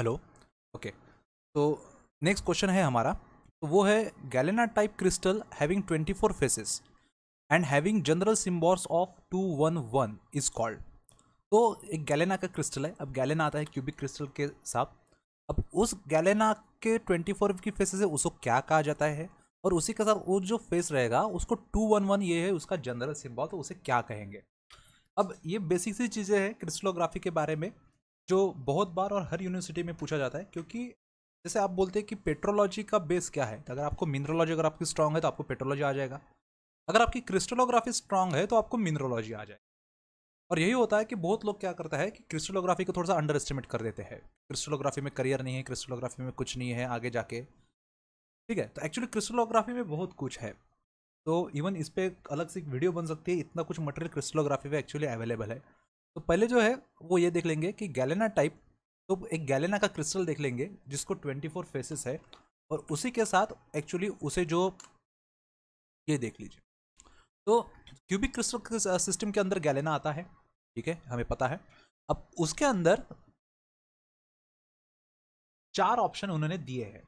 Hello okay तो next question है हमारा तो वो है galena type crystal having twenty four faces and having general symbols of two one one is called तो एक गैलेना का क्रिस्टल है अब गैलेना आता है क्यूबिक क्रिस्टल के साथ अब उस गैलेना के ट्वेंटी फोर की फेसेस है उसको क्या कहा जाता है और उसी के साथ वो जो फेस रहेगा उसको टू वन वन ये है उसका जनरल सिम्बॉल तो उसे क्या कहेंगे अब ये बेसिक सी चीज़ें हैं क्रिस्टलोग्राफी के बारे में जो बहुत बार और हर यूनिवर्सिटी में पूछा जाता है क्योंकि जैसे आप बोलते हैं कि पेट्रोलॉजी का बेस क्या है अगर आपको मिनरोलॉजी अगर आपकी स्ट्रांग है तो आपको पेट्रोलॉजी आ जाएगा अगर आपकी क्रिस्टलोग्राफी स्ट्रांग है तो आपको मिनरोलॉजी आ जाएगा और यही होता है कि बहुत लोग क्या करता है कि क्रिस्टलोग्राफी को थोड़ा सा अंडर एस्टिमेट कर देते हैं क्रिस्टलोग्राफी में करियर नहीं है क्रिस्टलोग्राफी में कुछ नहीं है आगे जाके ठीक है तो एक्चुअली क्रिस्टलोग्राफी में बहुत कुछ है तो इवन इस पर अलग से एक वीडियो बन सकती है इतना कुछ मटेरियल क्रिस्टलोग्राफी में एक्चुअली अवेलेबल है तो पहले जो है वो ये देख लेंगे कि गैलेना टाइप तो एक गैलेना का क्रिस्टल देख लेंगे जिसको ट्वेंटी फोर फेसेस है और उसी के साथ एक्चुअली उसे जो ये देख लीजिए तो क्यूबिक क्रिस्टल सिस्टम के अंदर गैलेना आता है ठीक है हमें पता है अब उसके अंदर चार ऑप्शन उन्होंने दिए हैं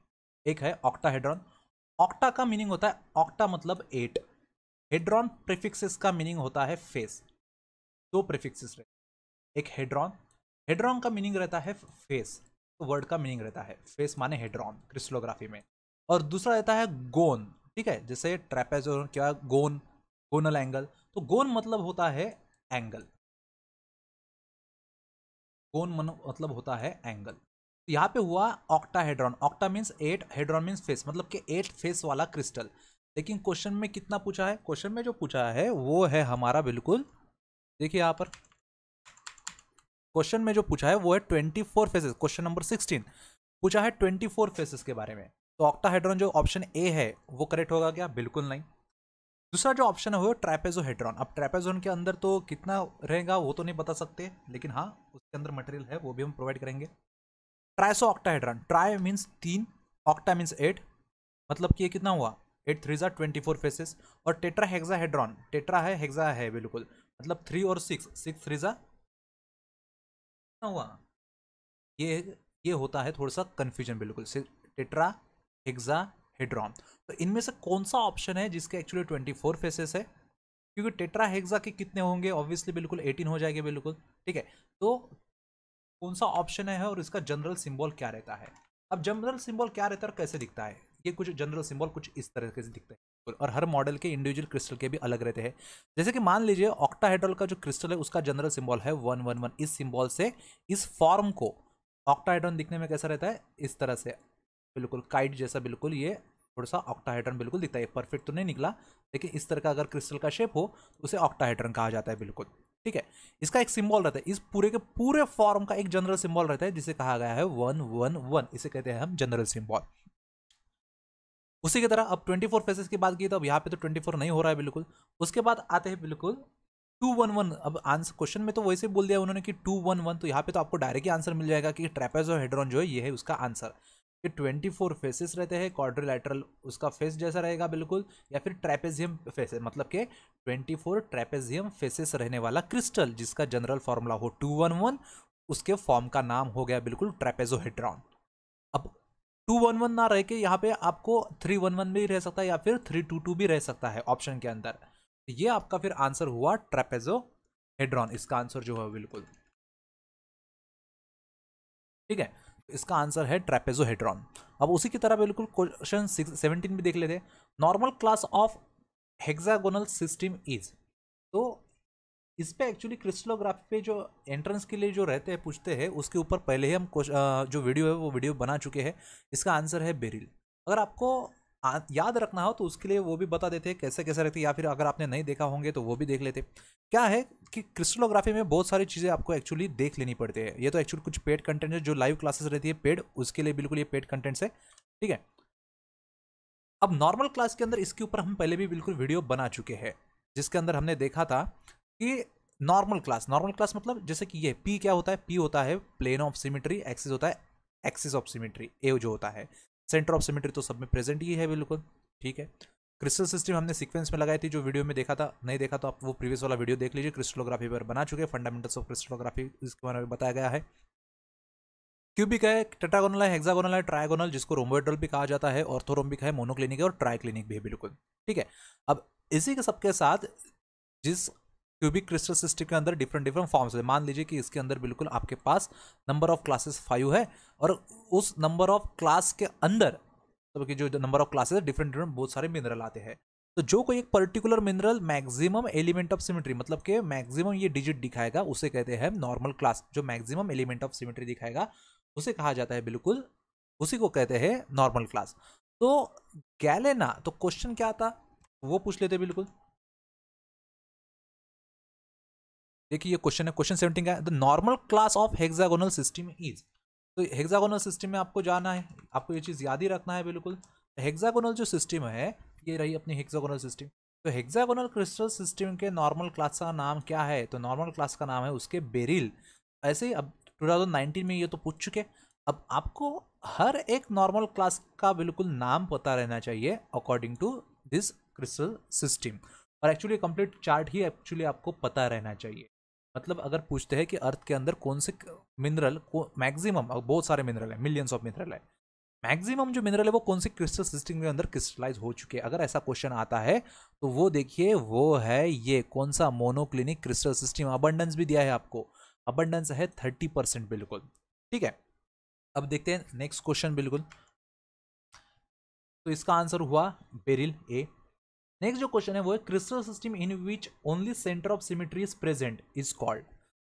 एक है ऑक्टाहेड्रॉन ऑक्टा का मीनिंग होता है ऑक्टा मतलब एट हेड्रॉन प्रिफिक्सेस का मीनिंग होता है फेस दो प्रिफिक्सिस रहते हैं एक हेड्रॉन हेड्रॉन का मीनिंग रहता है फेस तो वर्ड का मीनिंग रहता है फेस माने हेड्रॉन क्रिस्टलोग्राफी में और दूसरा रहता है गोन ठीक है जैसे ट्रेपेज क्या गोन गोनल एंगल तो गोन मतलब होता है एंगल गोन मतलब होता है एंगल तो यहाँ पे हुआ octahedron octa means eight hedron means face मतलब कि एट फेस वाला क्रिस्टल लेकिन क्वेश्चन में कितना पूछा है क्वेश्चन में जो पूछा है वो है हमारा बिल्कुल देखिए यहाँ पर क्वेश्चन में जो पूछा है वो है twenty four faces question number sixteen पूछा है ट्वेंटी फोर फेसेस के बारे में तो ऑक्टाहेड्रॉन जो ऑप्शन ए है वो करेक्ट होगा क्या बिल्कुल नहीं दूसरा जो ऑप्शन है वो ट्रैपेजोहेड्रॉन अब ट्रैपेजोन के अंदर तो कितना रहेगा वो तो नहीं बता सकते लेकिन हाँ उसके अंदर मटेरियल है वो भी हम प्रोवाइड करेंगे ट्राइसो ऑक्टाहेड्रॉन ट्राई मीन्स तीन ऑक्टा मीन्स एट मतलब कि ये कितना हुआ एट थ्री ज़ा ट्वेंटी फोर फेसेस और टेट्रा हेक्सा हेड्रॉन टेट्रा है हेक्सा है बिल्कुल मतलब थ्री और सिक्स सिक्स थ्री सा हुआ ये ये होता है थोड़ा सा कन्फ्यूजन बिल्कुल टेट्रा हेक्सा हेड्रॉन तो इनमें से कौन सा ऑप्शन है जिसके एक्चुअली ट्वेंटी फोर फेसेस है क्योंकि टेट्रा हेक्सा के कितने होंगे ऑब्वियसली बिल्कुल एटीन हो जाएंगे बिल्कुल ठीक है तो कौन सा ऑप्शन है और इसका जनरल सिंबल क्या रहता है अब जनरल सिंबल क्या रहता है और कैसे दिखता है ये कुछ जनरल सिंबल कुछ इस तरह से दिखता है और हर मॉडल के इंडिविजुअल क्रिस्टल के भी अलग रहते हैं जैसे कि मान लीजिए ऑक्टाहेड्रल का जो क्रिस्टल है उसका जनरल सिंबल है वन वन वन इस सिंबल से इस फॉर्म को ऑक्टाहेड्रॉन दिखने में कैसा रहता है इस तरह से बिल्कुल काइट जैसा बिल्कुल ये थोड़ा सा ऑक्टाहेड्रॉन बिल्कुल दिखता है परफेक्ट तो नहीं निकला लेकिन इस तरह का अगर क्रिस्टल का शेप हो तो उसे ऑक्टाहेड्रॉन कहा जाता है बिल्कुल ठीक है इसका एक सिंबल रहता है इस पूरे के पूरे फॉर्म का एक जनरल सिंबल रहता है जिसे कहा गया है वन वन वन इसे कहते हैं हम जनरल सिंबल उसी की तरह अब 24 फेसेस की बात की तो अब यहाँ पे तो 24 नहीं हो रहा है बिल्कुल उसके बाद आते हैं बिल्कुल टू वन वन अब आंसर क्वेश्चन में तो वैसे बोल दिया उन्होंने कि टू वन वन तो यहाँ पे तो आपको डायरेक्ट आंसर मिल जाएगा कि ट्रेपेज और हेड्रॉन जो है ये है उसका आंसर ये ट्वेंटी फोर फेसेस रहते हैं क्वाड्रिलेटरल उसका फेस जैसा रहेगा बिल्कुल या फिर ट्रेपेजियम फेसेस मतलब के ट्वेंटी फोर ट्रेपेजियम फेसेस रहने वाला क्रिस्टल जिसका जनरल फॉर्मूला हो टू वन वन उसके फॉर्म का नाम हो गया बिल्कुल ट्रेपेजोहेड्रॉन अब टू वन वन ना रह के यहाँ पे आपको थ्री वन वन भी रह सकता है या फिर थ्री टू टू भी रह सकता है ऑप्शन के अंदर तो ये आपका फिर आंसर हुआ ट्रेपेजो हेड्रॉन इसका आंसर जो है बिल्कुल ठीक है तो इसका आंसर है ट्रेपेजो हेड्रॉन अब उसी की तरह बिल्कुल क्वेश्चन सेवनटीन भी देख लेते normal class of hexagonal system is तो इस पर एक्चुअली क्रिस्टलोग्राफी पे जो एंट्रेंस के लिए जो रहते हैं पूछते हैं उसके ऊपर पहले ही हम जो वीडियो है वो वीडियो बना चुके हैं इसका आंसर है बेरिल अगर आपको याद रखना हो तो उसके लिए वो भी बता देते हैं कैसे कैसे रहते या फिर अगर आपने नहीं देखा होंगे तो वो भी देख लेते क्या है कि क्रिस्टलोग्राफी में बहुत सारी चीज़ें आपको एक्चुअली देख लेनी पड़ती है ये तो एक्चुअली कुछ पेड कंटेंट है जो लाइव क्लासेस रहती है पेड उसके लिए बिल्कुल ये पेड कंटेंट्स है ठीक है अब नॉर्मल क्लास के अंदर इसके ऊपर हम पहले भी बिल्कुल वीडियो बना चुके हैं जिसके अंदर हमने देखा था कि नॉर्मल क्लास नॉर्मल क्लास मतलब जैसे कि ये पी क्या होता है पी होता है प्लेन ऑफ सिमेट्री एक्सिस होता है एक्सिस ऑफ सिमेट्री ए जो होता है सेंटर ऑफ सिमेट्री तो सब में प्रेजेंट ही है बिल्कुल ठीक है क्रिस्टल सिस्टम हमने सीक्वेंस में लगाई थी जो वीडियो में देखा था नहीं देखा तो आप वो प्रीवियस वाला वीडियो देख लीजिए क्रिस्टलोग्राफी पर बना चुके फंडामेंटल्स ऑफ क्रिस्टलोग्राफी इसके बारे में बताया गया है क्यूबिक है टेटागोनल है हेक्सागोनल है ट्रायगोनल जिसको रोमोडल भी कहा जाता है ऑर्थोरोम्बिक है मोनोक्लिनिक है और ट्राइक्लिनिक भी है बिल्कुल ठीक है अब इसी के सबके साथ जिस क्यूबिक क्रिस्टल सिस्टम के अंदर डिफरेंट डिफरेंट फॉर्म्स है मान लीजिए कि इसके अंदर बिल्कुल आपके पास नंबर ऑफ क्लासेस फाइव है और उस नंबर ऑफ क्लास के अंदर मतलब कि जो नंबर ऑफ क्लासेस है डिफरेंट डिफरेंट बहुत सारे मिनरल आते हैं तो जो कोई एक particular mineral maximum element of symmetry मतलब कि मैक्सिमम ये डिजिट दिखाएगा उसे कहते हैं नॉर्मल क्लास जो मैक्सिमम एलिमेंट ऑफ सिमेट्री दिखाएगा उसे कहा जाता है बिल्कुल उसी को कहते हैं नॉर्मल क्लास तो गैलेना तो क्वेश्चन क्या आता वो पूछ लेते बिल्कुल देखिए ये क्वेश्चन है क्वेश्चन सेवेंटीन का the normal class of hexagonal system is तो हेक्सागोनल सिस्टम में आपको जाना है आपको ये चीज़ याद ही रखना है बिल्कुल हेक्सागोनल जो सिस्टम है ये रही अपनी हेक्सागोनल सिस्टम तो हेक्सागोनल क्रिस्टल सिस्टम के नॉर्मल क्लास का नाम क्या है तो नॉर्मल क्लास का नाम है उसके बेरिल ऐसे ही अब टू में ये तो पूछ चुके अब आपको हर एक नॉर्मल क्लास का बिल्कुल नाम पता रहना चाहिए according to this crystal system और एक्चुअली कंप्लीट चार्ट ही एक्चुअली आपको पता रहना चाहिए मतलब अगर पूछते हैं कि अर्थ के अंदर कौन से मिनरल को मैक्सिमम बहुत सारे मिनरल है मिलियंस ऑफ मिनरल है मैक्सिमम जो मिनरल है वो कौन से क्रिस्टल सिस्टम के अंदर क्रिस्टलाइज हो चुके हैं अगर ऐसा क्वेश्चन आता है तो वो देखिए वो है ये कौन सा मोनोक्लिनिक क्रिस्टल सिस्टम अबंडेंस भी दिया है आपको अबंडेंस है थर्टी परसेंट बिल्कुल ठीक है अब देखते हैं नेक्स्ट क्वेश्चन बिल्कुल तो इसका आंसर हुआ बेरिल ए नेक्स्ट जो क्वेश्चन है वो है crystal system in which only centre of symmetry is present is called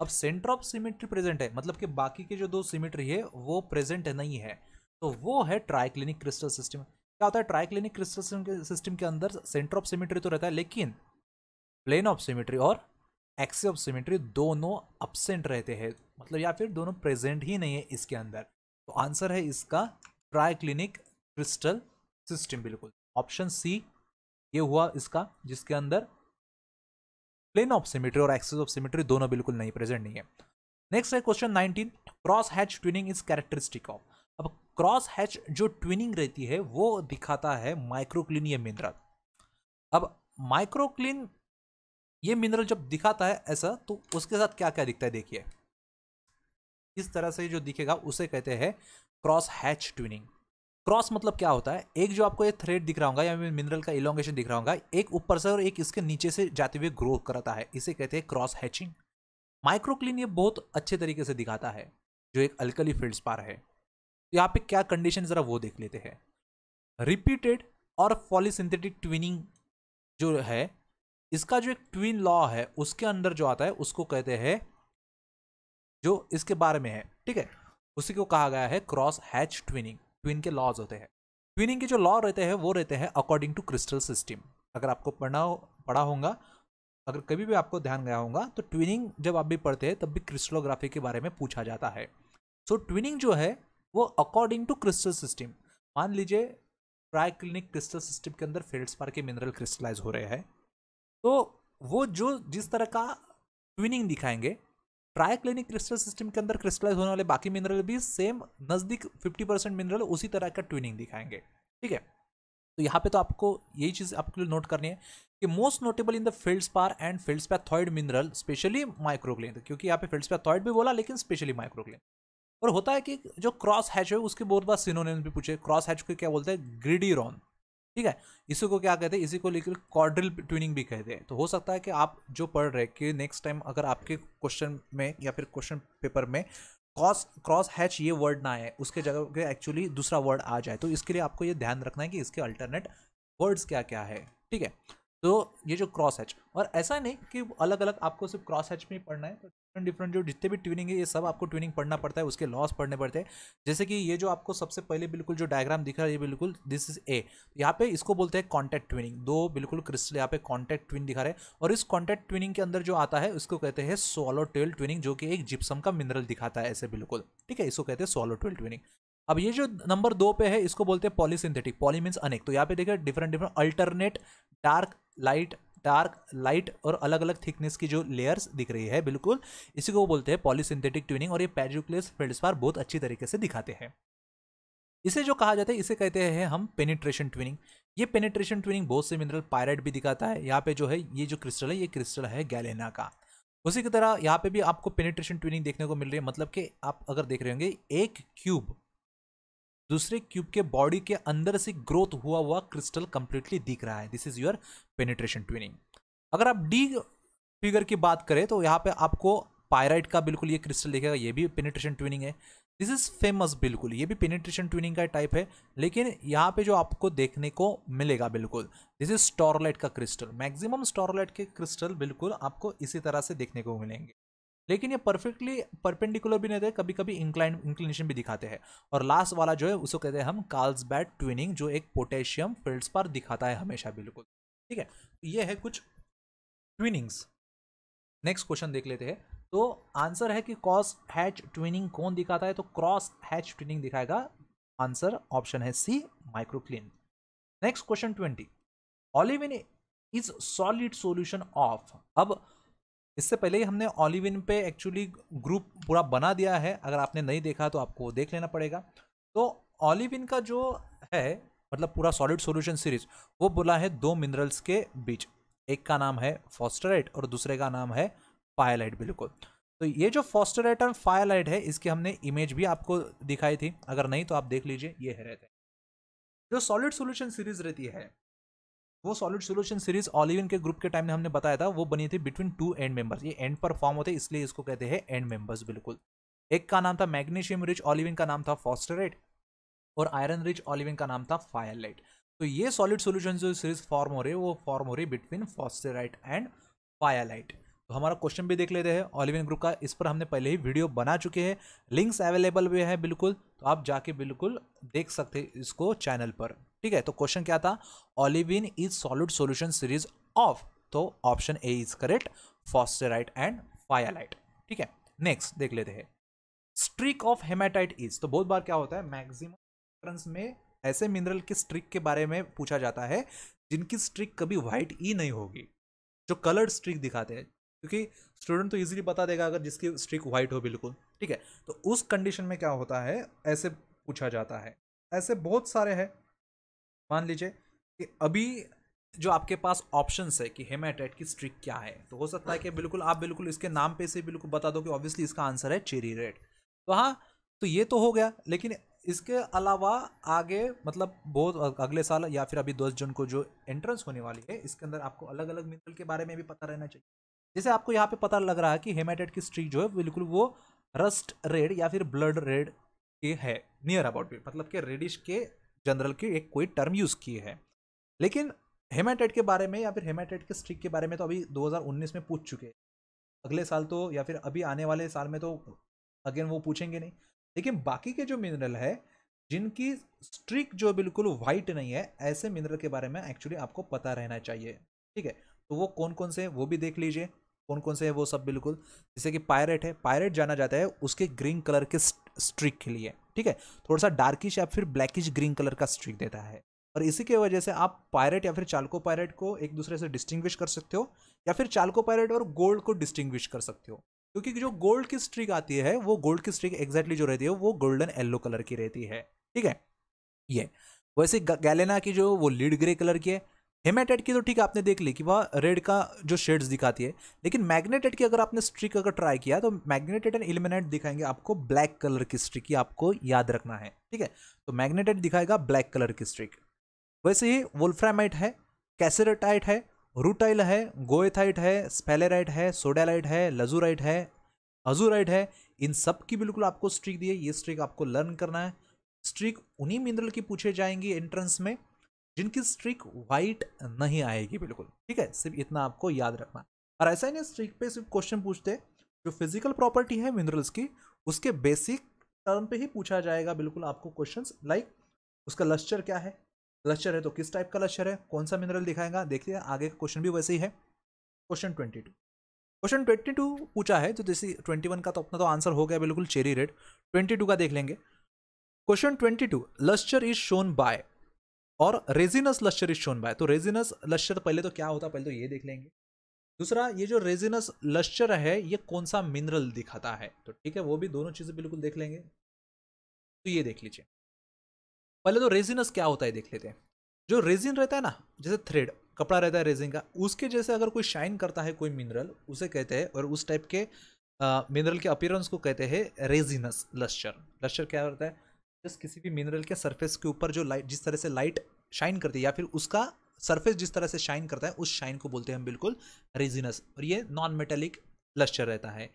अब सेंटर ऑफ सिमेट्री प्रेजेंट है मतलब कि बाकी के जो दो सिमेट्री है वो प्रेजेंट नहीं है तो वो है ट्राइक्लिनिक क्रिस्टल सिस्टम क्या होता है ट्राइक्लिनिक क्रिस्टल सिस्टम के अंदर सेंटर ऑफ सिमेट्री तो रहता है लेकिन प्लेन ऑफ सिमेट्री और एक्सी ऑफ सिमेट्री दोनों अपसेंट रहते हैं मतलब या फिर दोनों प्रेजेंट ही नहीं है इसके अंदर तो आंसर है इसका ट्राइक्लिनिक क्रिस्टल सिस्टम बिल्कुल ऑप्शन सी ये हुआ इसका जिसके अंदर प्लेन ऑफ सिमेट्री और एक्सेस ऑफ सिमेट्री दोनों बिल्कुल नहीं प्रेजेंट नहीं है नेक्स्ट है question nineteen cross hatch twinning is characteristic of अब क्रॉस हैच जो ट्विनिंग रहती है वो दिखाता है माइक्रोक्लिन ये मिनरल अब माइक्रोक्लिन ये मिनरल जब दिखाता है ऐसा तो उसके साथ क्या क्या दिखता है देखिए इस तरह से जो दिखेगा उसे कहते हैं क्रॉस हैच ट्विनिंग क्रॉस मतलब क्या होता है एक जो आपको ये थ्रेड दिख रहा होगा या मिनरल का इलोंगेशन दिख रहा होगा एक ऊपर से और एक इसके नीचे से जाते हुए ग्रो करता है इसे कहते हैं क्रॉस हैचिंग माइक्रोक्लिन ये बहुत अच्छे तरीके से दिखाता है जो एक अल्कली फील्ड पार है तो यहाँ पे क्या कंडीशन ज़रा वो देख लेते हैं रिपीटेड और पॉलीसिंथेटिक ट्विनिंग जो है इसका जो एक ट्विन लॉ है उसके अंदर जो आता है उसको कहते हैं जो इसके बारे में है ठीक है उसी को कहा गया है क्रॉस हैच ट्विनिंग ट्विन के लॉज होते हैं ट्विनिंग के जो लॉ रहते हैं वो रहते हैं अकॉर्डिंग टू क्रिस्टल सिस्टम अगर आपको पढ़ना पढ़ा होगा अगर कभी भी आपको ध्यान गया होगा तो ट्विनिंग जब आप भी पढ़ते हैं तब भी क्रिस्टलोग्राफी के बारे में पूछा जाता है सो so, ट्विनिंग जो है वो अकॉर्डिंग टू क्रिस्टल सिस्टम मान लीजिए ट्राई क्लिनिक क्रिस्टल सिस्टम के अंदर फेल्डस्पार के मिनरल क्रिस्टलाइज हो रहे हैं तो वो जो जिस तरह का ट्विनिंग दिखाएंगे ट्राइक्लिनिक क्रिस्टल सिस्टम के अंदर क्रिस्टलाइज होने वाले बाकी मिनरल भी सेम नज़दीक 50 परसेंट मिनरल उसी तरह का ट्विनिंग दिखाएंगे ठीक है तो यहाँ पे तो आपको यही चीज़ आपके लिए नोट करनी है कि most notable in the feldspar and feldspathoid mineral especially microcline क्योंकि यहाँ पे फील्ड पैथॉइड भी बोला लेकिन स्पेशली माइक्रोग्लेन और होता है कि जो क्रॉस हैच है उसके बहुत बार सिनोनेम भी पूछे क्रॉस हैच को क्या बोलते हैं ग्रीडी रॉन ठीक है इसी को क्या कहते हैं इसी को लेकर कॉर्डल ट्विनिंग भी कहते हैं तो हो सकता है कि आप जो पढ़ रहे कि नेक्स्ट टाइम अगर आपके क्वेश्चन में या फिर क्वेश्चन पेपर में क्रॉस क्रॉस हैच ये वर्ड ना आए उसके जगह पे एक्चुअली दूसरा वर्ड आ जाए तो इसके लिए आपको ये ध्यान रखना है कि इसके अल्टरनेट वर्ड्स क्या क्या है ठीक है तो ये जो क्रॉस हैच और ऐसा नहीं कि अलग अलग आपको सिर्फ क्रॉस हैच में ही पढ़ना है तो डिफरेंट डिफरेंट जो जितने भी ट्यूनिंग है ये सब आपको ट्यूनिंग पढ़ना पड़ता है उसके लॉस पढ़ने पड़ते हैं जैसे कि ये जो आपको सबसे पहले बिल्कुल जो डायग्राम दिख रहा है ये बिल्कुल दिस इज ए यहाँ पे इसको बोलते हैं कॉन्टैक्ट ट्विनिंग दो बिल्कुल क्रिस्टल यहाँ पे कॉन्टैक्ट ट्विन दिखा रहे हैं और इस कॉन्टैक्ट ट्विनिंग के अंदर जो आता है उसको कहते हैं सोलो ट्वेल ट्विनिंग जो कि एक जिप्सम का मिनरल दिखाता है ऐसे बिल्कुल ठीक है इसको कहते हैं सोलो ट्वेल ट्विनिंग अब ये जो नंबर दो पे है इसको बोलते हैं पॉलीसिंथेटिक पॉली मीन्स अनेक तो यहाँ पे देखिए different different alternate dark light dark light और अलग अलग थिकनेस की जो लेयर्स दिख रही है बिल्कुल इसी को बोलते हैं पॉलीसिंथेटिक ट्यूनिंग और ये पेजुक्लियस फेल्डस्पार बहुत अच्छी तरीके से दिखाते हैं इसे जो कहा जाता है इसे कहते हैं हम पेनिट्रेशन ट्विनिंग ये पेनिट्रेशन ट्विनिंग बहुत से मिनरल पायरेट भी दिखाता है यहाँ पे जो है ये जो क्रिस्टल है ये क्रिस्टल है गैलेना का उसी की तरह यहाँ पे भी आपको पेनिट्रेशन ट्विनिंग देखने को मिल रही है मतलब कि आप अगर देख रहे होंगे एक क्यूब दूसरे क्यूब के बॉडी के अंदर से ग्रोथ हुआ हुआ क्रिस्टल कंप्लीटली दिख रहा है this is your penetration twinning अगर आप डी फिगर की बात करें तो यहाँ पे आपको पायराइट का बिल्कुल ये क्रिस्टल दिखेगा ये भी पेनिट्रेशन ट्विनिंग है दिस इज फेमस बिल्कुल ये भी पेनिट्रेशन ट्विनिंग का टाइप है लेकिन यहाँ पे जो आपको देखने को मिलेगा बिल्कुल दिस इज स्टोरलाइट का क्रिस्टल मैक्सिमम स्टोरलाइट के क्रिस्टल बिल्कुल आपको इसी तरह से देखने को मिलेंगे लेकिन ये परफेक्टली परपेंडिकुलर भी नहीं थे कभी कभी इंक्लाइन इंक्लिनेशन भी दिखाते हैं और लास्ट वाला जो है उसको कहते हैं हम कार्ल्स बैट ट्विनिंग जो एक पोटेशियम फील्ड्स पर दिखाता है हमेशा बिल्कुल ठीक है तो ये है कुछ ट्विनिंग्स नेक्स्ट क्वेश्चन देख लेते हैं तो आंसर है कि क्रॉस हैच ट्विनिंग कौन दिखाता है तो क्रॉस हैच ट्विनिंग दिखाएगा आंसर ऑप्शन है C microcline next question twenty olivine is solid solution of अब इससे पहले ही हमने ऑलिविन पे एक्चुअली ग्रुप पूरा बना दिया है अगर आपने नहीं देखा तो आपको देख लेना पड़ेगा तो ऑलिविन का जो है मतलब पूरा सॉलिड सॉल्यूशन सीरीज वो बोला है दो मिनरल्स के बीच एक का नाम है फॉस्टराइट और दूसरे का नाम है फायलाइट बिल्कुल तो ये जो फॉस्टराइट और फायलाइट है इसकी हमने इमेज भी आपको दिखाई थी अगर नहीं तो आप देख लीजिए ये है रहते हैं जो सॉलिड सोल्यूशन सीरीज रहती है वो सॉलिड सोल्यूशन सीरीज ऑलिविन के ग्रुप के टाइम में हमने बताया था वो बनी थी बिटवीन टू एंड मेंबर्स ये एंड पर फॉर्म होते हैं इसलिए इसको कहते हैं एंड मेंबर्स बिल्कुल एक का नाम था मैग्नीशियम रिच ऑलिविन का नाम था फॉस्टरेट और आयरन रिच ऑलिविन का नाम था फायरलाइट तो ये सॉलिड सोल्यूशन जो सीरीज फॉर्म हो रही है वो फॉर्म हो रही है बिटवीन फॉस्टेराइट एंड फायरलाइट तो हमारा क्वेश्चन भी देख लेते हैं ऑलिविन ग्रुप का इस पर हमने पहले ही वीडियो बना चुके हैं लिंक्स अवेलेबल भी है बिल्कुल तो आप जाके बिल्कुल देख सकते इसको चैनल पर ठीक है तो क्वेश्चन क्या था olivine is solid solution series of तो option A is correct forsterite and fayalite ठीक है नेक्स्ट देख लेते हैं स्ट्रिक ऑफ हेमाटाइट इज तो बहुत बार क्या होता है मैक्सिमम में ऐसे मिनरल के स्ट्रिक के बारे में पूछा जाता है जिनकी स्ट्रिक कभी व्हाइट ही नहीं होगी जो कलर्ड स्ट्रिक दिखाते हैं क्योंकि स्टूडेंट तो इजीली बता देगा अगर जिसकी स्ट्रिक व्हाइट हो बिल्कुल ठीक है तो उस कंडीशन में क्या होता है ऐसे पूछा जाता है ऐसे बहुत सारे हैं मान लीजिए कि अभी जो आपके पास ऑप्शंस है कि हेमाटाइट की स्ट्रिक क्या है तो हो सकता है कि बिल्कुल आप बिल्कुल इसके नाम पे से बिल्कुल बता दो कि ऑब्वियसली इसका आंसर है चेरी रेड तो हाँ तो ये तो हो गया लेकिन इसके अलावा आगे मतलब बहुत अगले साल या फिर अभी दस जून को जो एंट्रेंस होने वाली है इसके अंदर आपको अलग अलग मिनरल के बारे में भी पता रहना चाहिए जैसे आपको यहाँ पे पता लग रहा है कि हेमाटाइट की स्ट्रिक जो है बिल्कुल वो रस्ट रेड या फिर ब्लड रेड के है नियर अबाउट भी मतलब कि रेडिश के जनरल की एक कोई टर्म यूज़ की है लेकिन हेमाटाइट के बारे में या फिर हेमाटाइट के स्ट्रिक के बारे में तो अभी 2019 में पूछ चुके हैं अगले साल तो या फिर अभी आने वाले साल में तो अगेन वो पूछेंगे नहीं लेकिन बाकी के जो मिनरल है जिनकी स्ट्रिक जो बिल्कुल वाइट नहीं है ऐसे मिनरल के बारे में एक्चुअली आपको पता रहना चाहिए ठीक है तो वो कौन कौन से वो भी देख लीजिए कौन कौन से हैं वो सब बिल्कुल जैसे कि पायरेट है पायरेट जाना जाता है उसके ग्रीन कलर के स्ट्रिक के लिए ठीक है थोड़ा सा डार्किश या फिर ब्लैकिश ग्रीन कलर का स्ट्रिक देता है और इसी के वजह से आप पायरेट या फिर चालको पायरेट को एक दूसरे से डिस्टिंग्विश कर सकते हो या फिर चालको पायरेट और गोल्ड को डिस्टिंग्विश कर सकते हो क्योंकि जो गोल्ड की स्ट्रिक आती है वो गोल्ड की स्ट्रिक एग्जैक्टली जो रहती है वो गोल्डन येल्लो कलर की रहती है ठीक है ये वैसे गैलेना की जो वो लीड ग्रे कलर की है हेमाटाइट की तो ठीक आपने देख ली कि वह रेड का जो शेड्स दिखाती है लेकिन मैग्नेटेट की अगर आपने स्ट्रिक अगर ट्राई किया तो मैग्नेटेड एंड इलिमिनेट दिखाएंगे आपको ब्लैक कलर की स्ट्रिक ही आपको याद रखना है ठीक है तो मैग्नेटेट दिखाएगा ब्लैक कलर की स्ट्रिक वैसे ही वोल्फ्रामाइट है कैसेरेटाइट है रूटाइल है गोएथाइट है स्पेलेराइट है सोडालाइट है लजूराइट है अजूराइट है इन सब की बिल्कुल आपको स्ट्रिक दी है ये स्ट्रिक आपको लर्न करना है स्ट्रिक उन्हीं मिनरल की पूछे जाएंगी एंट्रेंस में जिनकी स्ट्रिक वाइट नहीं आएगी बिल्कुल ठीक है सिर्फ इतना आपको याद रखना और ऐसा ही नहीं स्ट्रिक पे सिर्फ क्वेश्चन पूछते जो फिजिकल प्रॉपर्टी है मिनरल्स की उसके बेसिक टर्म पे ही पूछा जाएगा बिल्कुल आपको क्वेश्चन लाइक उसका लश्चर क्या है लश्चर है तो किस टाइप का लश्चर है कौन सा मिनरल दिखाएगा देखिए आगे का क्वेश्चन भी वैसे ही है question twenty two question twenty two पूछा है तो जैसे ट्वेंटी वन का तो अपना तो आंसर हो गया बिल्कुल चेरी रेड ट्वेंटी टू का देख लेंगे question twenty two lustre is shown by और resinous lustre is shown by तो रेजिनस लश्चर पहले तो क्या होता है पहले तो ये देख लेंगे दूसरा ये जो रेजिनस लश्चर है ये कौन सा मिनरल दिखाता है तो ठीक है वो भी दोनों चीज़ें बिल्कुल देख लेंगे तो ये देख लीजिए पहले तो रेजिनस क्या होता है देख लेते हैं जो रेजिन रहता है ना जैसे थ्रेड कपड़ा रहता है रेजिन का उसके जैसे अगर कोई शाइन करता है कोई मिनरल उसे कहते हैं और उस टाइप के मिनरल के अपियरेंस को कहते हैं रेजिनस लश्चर लश्चर क्या होता है जस्ट किसी भी मिनरल के सरफेस के ऊपर जो लाइट जिस तरह से लाइट शाइन करती है या फिर उसका सरफेस जिस तरह से शाइन करता है उस शाइन को बोलते हैं हम बिल्कुल रेजिनस और ये नॉन मेटेलिक लश्चर रहता है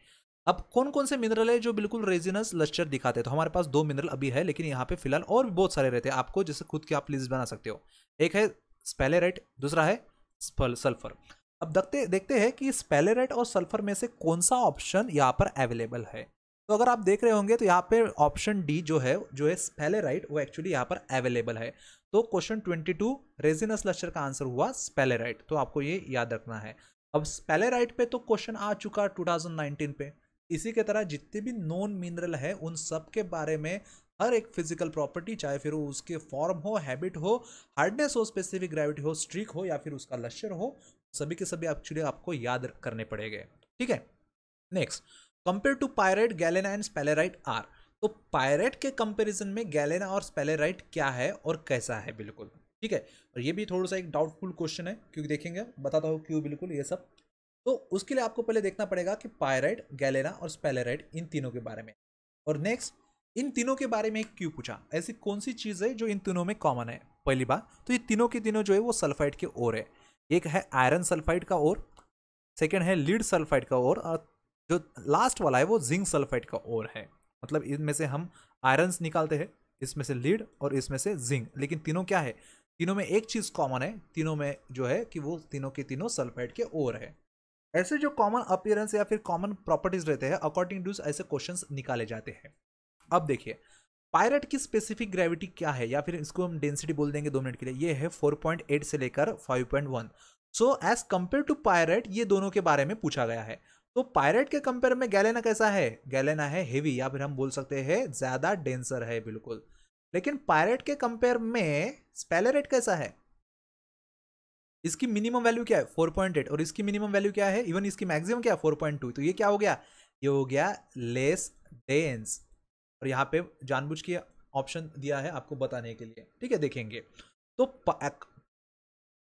अब कौन कौन से मिनरल है जो बिल्कुल रेजिनस लश्चर दिखाते हैं तो हमारे पास दो मिनरल अभी है लेकिन यहाँ पे फिलहाल और भी बहुत सारे रहते हैं आपको जैसे खुद की आप लिस्ट बना सकते हो एक है स्पेलेराइट दूसरा है सल्फर अब देखते देखते हैं कि स्पेलेराइट और सल्फर में से कौन सा ऑप्शन यहाँ पर अवेलेबल है तो अगर आप देख रहे होंगे तो यहाँ पे ऑप्शन डी जो है जो है स्पेले राइट वो एक्चुअली यहाँ पर अवेलेबल है तो question twenty two resinous lustre का आंसर हुआ स्पेले राइट तो आपको ये याद रखना है अब स्पेले राइट पे तो क्वेश्चन आ चुका 2019 पे इसी के तरह जितने भी नॉन मिनरल है उन सब के बारे में हर एक फिजिकल प्रॉपर्टी चाहे फिर वो उसके फॉर्म हो हैबिट हो हार्डनेस हो स्पेसिफिक ग्रेविटी हो स्ट्रीक हो या फिर उसका लश्चर हो सभी के सभी एक्चुअली आपको याद करने पड़ेंगे ठीक है next compare to pyrite galena and sphalerite are तो पायरेट के कंपेरिजन में गैलेना और स्पेलेराइट क्या है और कैसा है बिल्कुल ठीक है और ये भी थोड़ा सा एक डाउटफुल क्वेश्चन है क्योंकि देखेंगे बताता हूँ क्यों बिल्कुल ये सब तो उसके लिए आपको पहले देखना पड़ेगा कि पायराइट गैलेना और स्पेलेराइट इन तीनों के बारे में और नेक्स्ट इन तीनों के बारे में क्यों पूछा ऐसी कौन सी चीज़ है जो इन तीनों में कॉमन है पहली बार तो ये तीनों के तीनों जो है वो सल्फाइड के ओर है एक है आयरन सल्फाइड का ओर सेकेंड है लीड सल्फाइड का ओर और जो लास्ट वाला है वो जिंक सल्फाइड का ओर है मतलब इनमें से हम आयरन्स निकालते हैं इसमें से लीड और इसमें से जिंक लेकिन तीनों क्या है तीनों में एक चीज़ कॉमन है तीनों में जो है कि वो तीनों के तीनों सल्फाइड के ओर है ऐसे जो कॉमन अपियरेंस या फिर कॉमन प्रॉपर्टीज रहते हैं अकॉर्डिंग टू ऐसे क्वेश्चंस निकाले जाते हैं अब देखिए पायरेट की स्पेसिफिक ग्रेविटी क्या है या फिर इसको हम डेंसिटी बोल देंगे दो मिनट के लिए ये है 4.8 से लेकर 5.1 so as compare to pyrite ये दोनों के बारे में पूछा गया है तो पायरेट के कंपेयर में गैलेना कैसा है गैलेना है हेवी या फिर हम बोल सकते हैं ज़्यादा डेंसर है बिल्कुल लेकिन पायरेट के कंपेयर में स्पेलरेट कैसा है इसकी मिनिमम वैल्यू क्या है 4.8 और इसकी मिनिमम वैल्यू क्या है इवन इसकी मैक्सिमम क्या है 4.2 तो ये क्या हो गया ये हो गया लेस डेंस और यहाँ पे जानबूझ के ऑप्शन दिया है आपको बताने के लिए ठीक है देखेंगे तो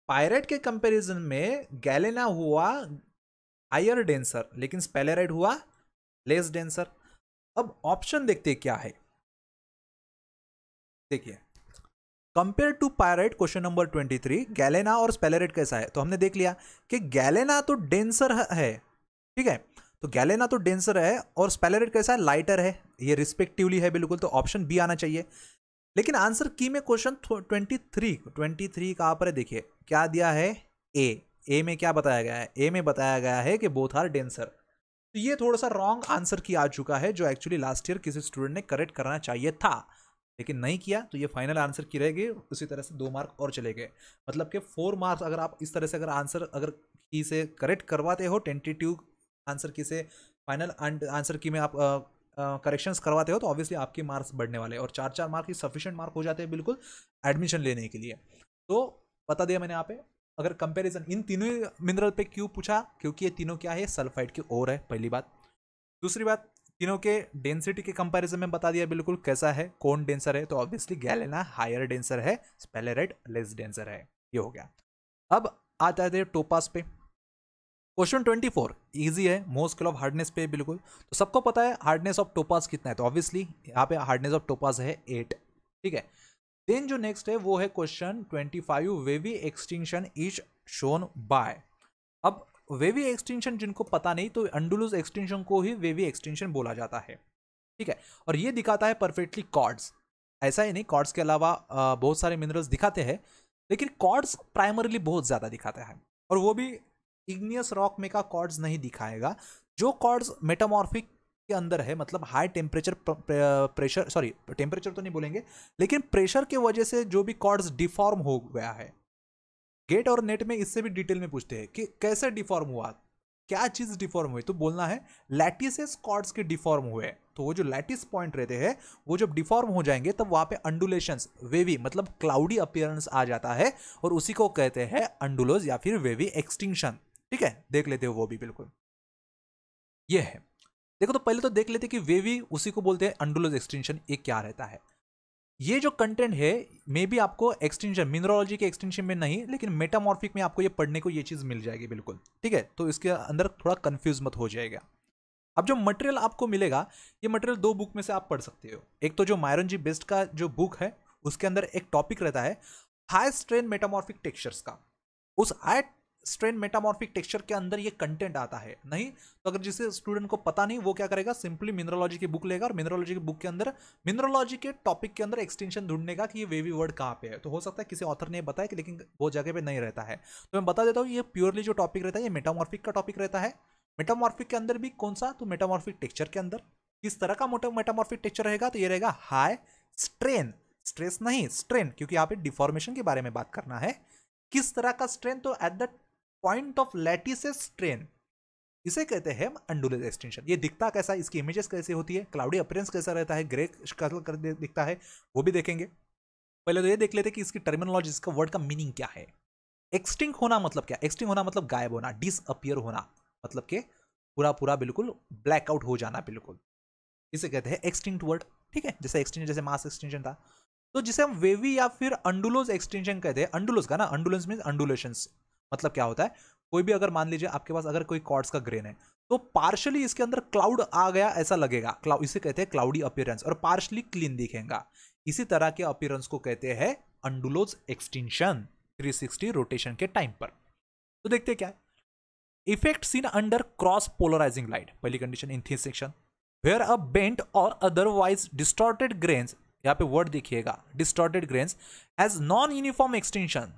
पायरेट के कंपेरिजन में गैलेना हुआ हायर डेंसर लेकिन स्पेले हुआ लेस डेंसर अब ऑप्शन देखते क्या है देखिए compare to pyrite question number twenty three galena और स्पेलेरेट कैसा है तो हमने देख लिया कि गैलेना तो डेंसर है ठीक है तो गैलेना तो डेंसर है और स्पेलेरेट कैसा है लाइटर है ये रिस्पेक्टिवली है बिल्कुल तो ऑप्शन बी आना चाहिए लेकिन आंसर की में question twenty three twenty three कहाँ पर है देखिए क्या दिया है ए ए में क्या बताया गया है ए में बताया गया है कि बोथ आर डेंसर तो ये थोड़ा सा रॉन्ग आंसर की आ चुका है जो एक्चुअली लास्ट ईयर किसी स्टूडेंट ने करेक्ट करना चाहिए था लेकिन नहीं किया तो ये फाइनल आंसर की रहेगी उसी तरह से दो मार्क और चले गए मतलब कि फोर मार्क्स अगर आप इस तरह से अगर आंसर अगर की से करेक्ट करवाते हो टेंटेटिव आंसर की से फाइनल आंसर की में आप करेक्शंस करवाते हो तो ऑब्वियसली आपके मार्क्स बढ़ने वाले और चार चार मार्क ही सफिशेंट मार्क हो जाते हैं बिल्कुल एडमिशन लेने के लिए तो बता दिया मैंने आप अगर कंपैरिजन इन तीनों मिनरल पे क्यों पूछा क्योंकि ये तीनों क्या है सल्फाइड के ओर है पहली बात दूसरी बात तीनों के डेंसिटी के कंपैरिजन में बता दिया बिल्कुल कैसा है कौन डेंसर है तो ऑब्वियसली गैलेना हायर डेंसर है स्पेलेराइड लेस डेंसर है ये हो गया अब आते आते टोपास पे क्वेश्चन ट्वेंटी फोर ईजी है मोस्ट स्केल ऑफ हार्डनेस पे बिल्कुल तो सबको पता है हार्डनेस ऑफ टोपास कितना है तो ऑब्वियसली यहाँ पे हार्डनेस ऑफ टोपास है एट ठीक है देन जो नेक्स्ट है वो है question twenty five wavy extinction is shown by अब वेवी एक्सटिंक्शन जिनको पता नहीं तो अंडुलूज एक्सटिंक्शन को ही वेवी एक्सटिंक्शन बोला जाता है ठीक है और ये दिखाता है परफेक्टली कॉर्ड्स ऐसा ही नहीं कॉर्ड्स के अलावा बहुत सारे मिनरल्स दिखाते हैं लेकिन कॉर्ड्स प्राइमरली बहुत ज़्यादा दिखाते हैं और वो भी इग्नियस रॉक में का कॉर्ड्स नहीं दिखाएगा जो कॉर्ड्स मेटामॉर्फिक के अंदर है मतलब high temperature pressure sorry temperature तो नहीं बोलेंगे लेकिन प्रेशर के वजह से जो भी कॉर्ड्स डिफॉर्म हो गया है गेट और नेट में इससे भी डिटेल में पूछते हैं कि कैसे डिफॉर्म हुआ क्या चीज़ डिफॉर्म हुई तो बोलना है लैटिसेस कॉर्ड्स के डिफॉर्म हुए तो वो जो लैटिस पॉइंट रहते हैं वो जब डिफॉर्म हो जाएंगे तब वहां पे अंडुलेशंस वेवी मतलब क्लाउडी अपियरेंस आ जाता है और उसी को कहते हैं अंडुलोज या फिर वेवी एक्सटिंक्शन ठीक है देख लेते हो वो भी बिल्कुल ये है देखो तो पहले तो देख लेते कि वेवी उसी को बोलते हैं अंडुलस एक्सटेंशन ये क्या रहता है ये जो कंटेंट है मे बी आपको एक्सटेंशन मिनरोलॉजी के एक्सटेंशन में नहीं लेकिन मेटामॉर्फिक में आपको ये पढ़ने को ये चीज़ मिल जाएगी बिल्कुल ठीक है तो इसके अंदर थोड़ा कंफ्यूज मत हो जाएगा अब जो मटेरियल आपको मिलेगा ये मटेरियल दो बुक में से आप पढ़ सकते हो एक तो जो मायरन जी बेस्ट का जो बुक है उसके अंदर एक टॉपिक रहता है हाई स्ट्रेन मेटामॉर्फिक टेक्सचर्स का उस हाई स्ट्रेन मेटामॉर्फिक टेक्सचर के अंदर ये कंटेंट आता है नहीं तो अगर जिसे स्टूडेंट को पता नहीं वो क्या करेगा सिंपली मिनरोलॉजी की बुक लेगा और मिनरोलॉजी की बुक के अंदर मिनरोलॉजी के टॉपिक के अंदर एक्सटेंशन ढूंढने का कि ये वेवी वर्ड कहाँ पे है तो हो सकता है किसी ऑथर ने बताया कि लेकिन वो जगह पर नहीं रहता है तो मैं बता देता हूँ ये प्योरली जो टॉपिक रहता है ये मेटामॉर्फिक का टॉपिक रहता है मेटामॉर्फिक के अंदर भी कौन सा तो मेटामॉर्फिक टेक्चर के अंदर किस तरह का मोटा मेटामॉर्फिक टेक्चर रहेगा तो ये रहेगा हाई स्ट्रेन स्ट्रेस नहीं स्ट्रेन क्योंकि यहाँ पे डिफॉर्मेशन के बारे में बात करना है किस तरह का स्ट्रेन तो at the point of lattices strain इसे कहते हैं अंडुलर एक्सटेंशन ये दिखता कैसा इसकी इमेजेस कैसे होती है क्लाउडी अपरेंस कैसा रहता है ग्रे कल कर दिखता है वो भी देखेंगे पहले तो ये देख लेते कि इसकी टर्मिनोलॉजी इसका वर्ड का मीनिंग क्या है एक्सटिंक होना मतलब क्या एक्सटिंक होना मतलब गायब होना डिसअपियर होना मतलब के पूरा पूरा बिल्कुल ब्लैकआउट हो जाना बिल्कुल इसे कहते हैं एक्सटिंक्ट वर्ड ठीक है जैसे एक्सटेंशन जैसे मास एक्सटेंशन था तो जिसे हम वेवी या फिर अंडुलोज एक्सटेंशन कहते हैं अंडुलोज का ना अंडुलेंस मीन अंडुलेशन मतलब क्या होता है कोई भी अगर मान लीजिए आपके पास अगर कोई कॉर्ड्स का ग्रेन है तो पार्शली इसके अंदर क्लाउड आ गया ऐसा लगेगा क्लाउड इसे कहते हैं क्लाउडी अपियरेंस और पार्शली क्लीन दिखेगा इसी तरह के अपियरेंस को कहते हैं अंडुलोज एक्सटिंशन 360 रोटेशन के टाइम पर तो देखते क्या है effect seen under cross polarising light पहली condition in thin section where a bent और अदरवाइज डिस्टॉर्टेड ग्रेन्स यहाँ पे वर्ड देखिएगा distorted grains as non uniform extension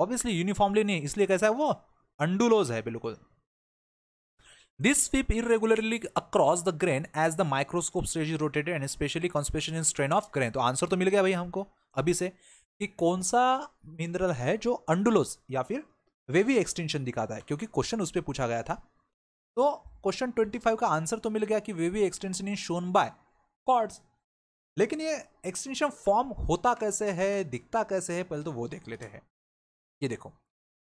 obviously uniformly नहीं इसलिए कैसा है वो अंडुलोज है बिल्कुल this sweep irregularly across the grain as the microscope stage is rotated and especially कॉन्सपेशन इन स्ट्रेन ऑफ ग्रेन तो आंसर तो मिल गया भाई हमको अभी से कि कौन सा मिनरल है जो अंडुलोस या फिर वेवी एक्सटेंशन दिखाता है क्योंकि क्वेश्चन उस पर पूछा गया था तो क्वेश्चन 25 का आंसर तो मिल गया कि wavy extension in shown by quartz लेकिन ये एक्सटेंशन फॉर्म होता कैसे है दिखता कैसे है पहले तो वो देख लेते हैं ये देखो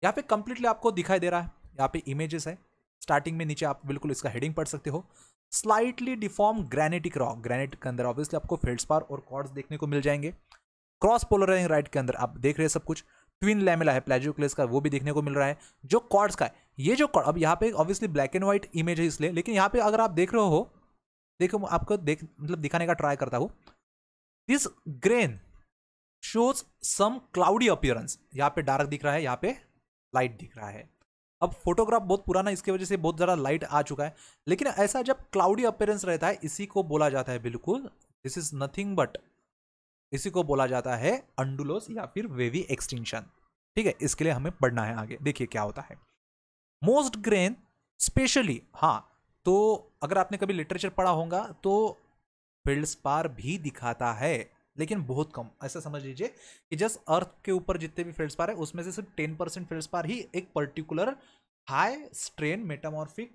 यहाँ पे कम्प्लीटली आपको दिखाई दे रहा है यहाँ पे इमेजेस है स्टार्टिंग में नीचे आप बिल्कुल इसका हेडिंग पढ़ सकते हो slightly deform granitic rock granite के अंदर ऑब्वियसली आपको फेल्डस्पार और कॉर्ड्स देखने को मिल जाएंगे क्रॉस पोलराइजिंग राइट के अंदर आप देख रहे हैं सब कुछ ट्विन लैमिला है प्लेजोक्लेस का वो भी देखने को मिल रहा है जो कॉर्ड्स का है ये जो अब यहाँ पे obviously black and white image है इसलिए लेकिन यहाँ पे अगर आप देख रहे हो देखो आपको देख मतलब दिखाने का ट्राई करता हूँ this grain shows some cloudy appearance यहाँ पे डार्क दिख रहा है यहाँ पे लाइट दिख रहा है अब फोटोग्राफ बहुत पुराना इसकी वजह से बहुत ज़्यादा लाइट आ चुका है लेकिन ऐसा जब क्लाउडी अपियरेंस रहता है इसी को बोला जाता है बिल्कुल दिस इज नथिंग बट इसी को बोला जाता है अंडुलोस या फिर वेवी एक्सटेंशन ठीक है इसके लिए हमें पढ़ना है आगे देखिए क्या होता है मोस्ट ग्रेन स्पेशली हाँ तो अगर आपने कभी लिटरेचर पढ़ा होगा तो फिल्डस्पार भी दिखाता है लेकिन बहुत कम ऐसा समझ लीजिए कि जस्ट अर्थ के ऊपर जितने भी फेल्स पार है उसमें से सिर्फ टेन परसेंट फेल्स पार ही एक particular high strain metamorphic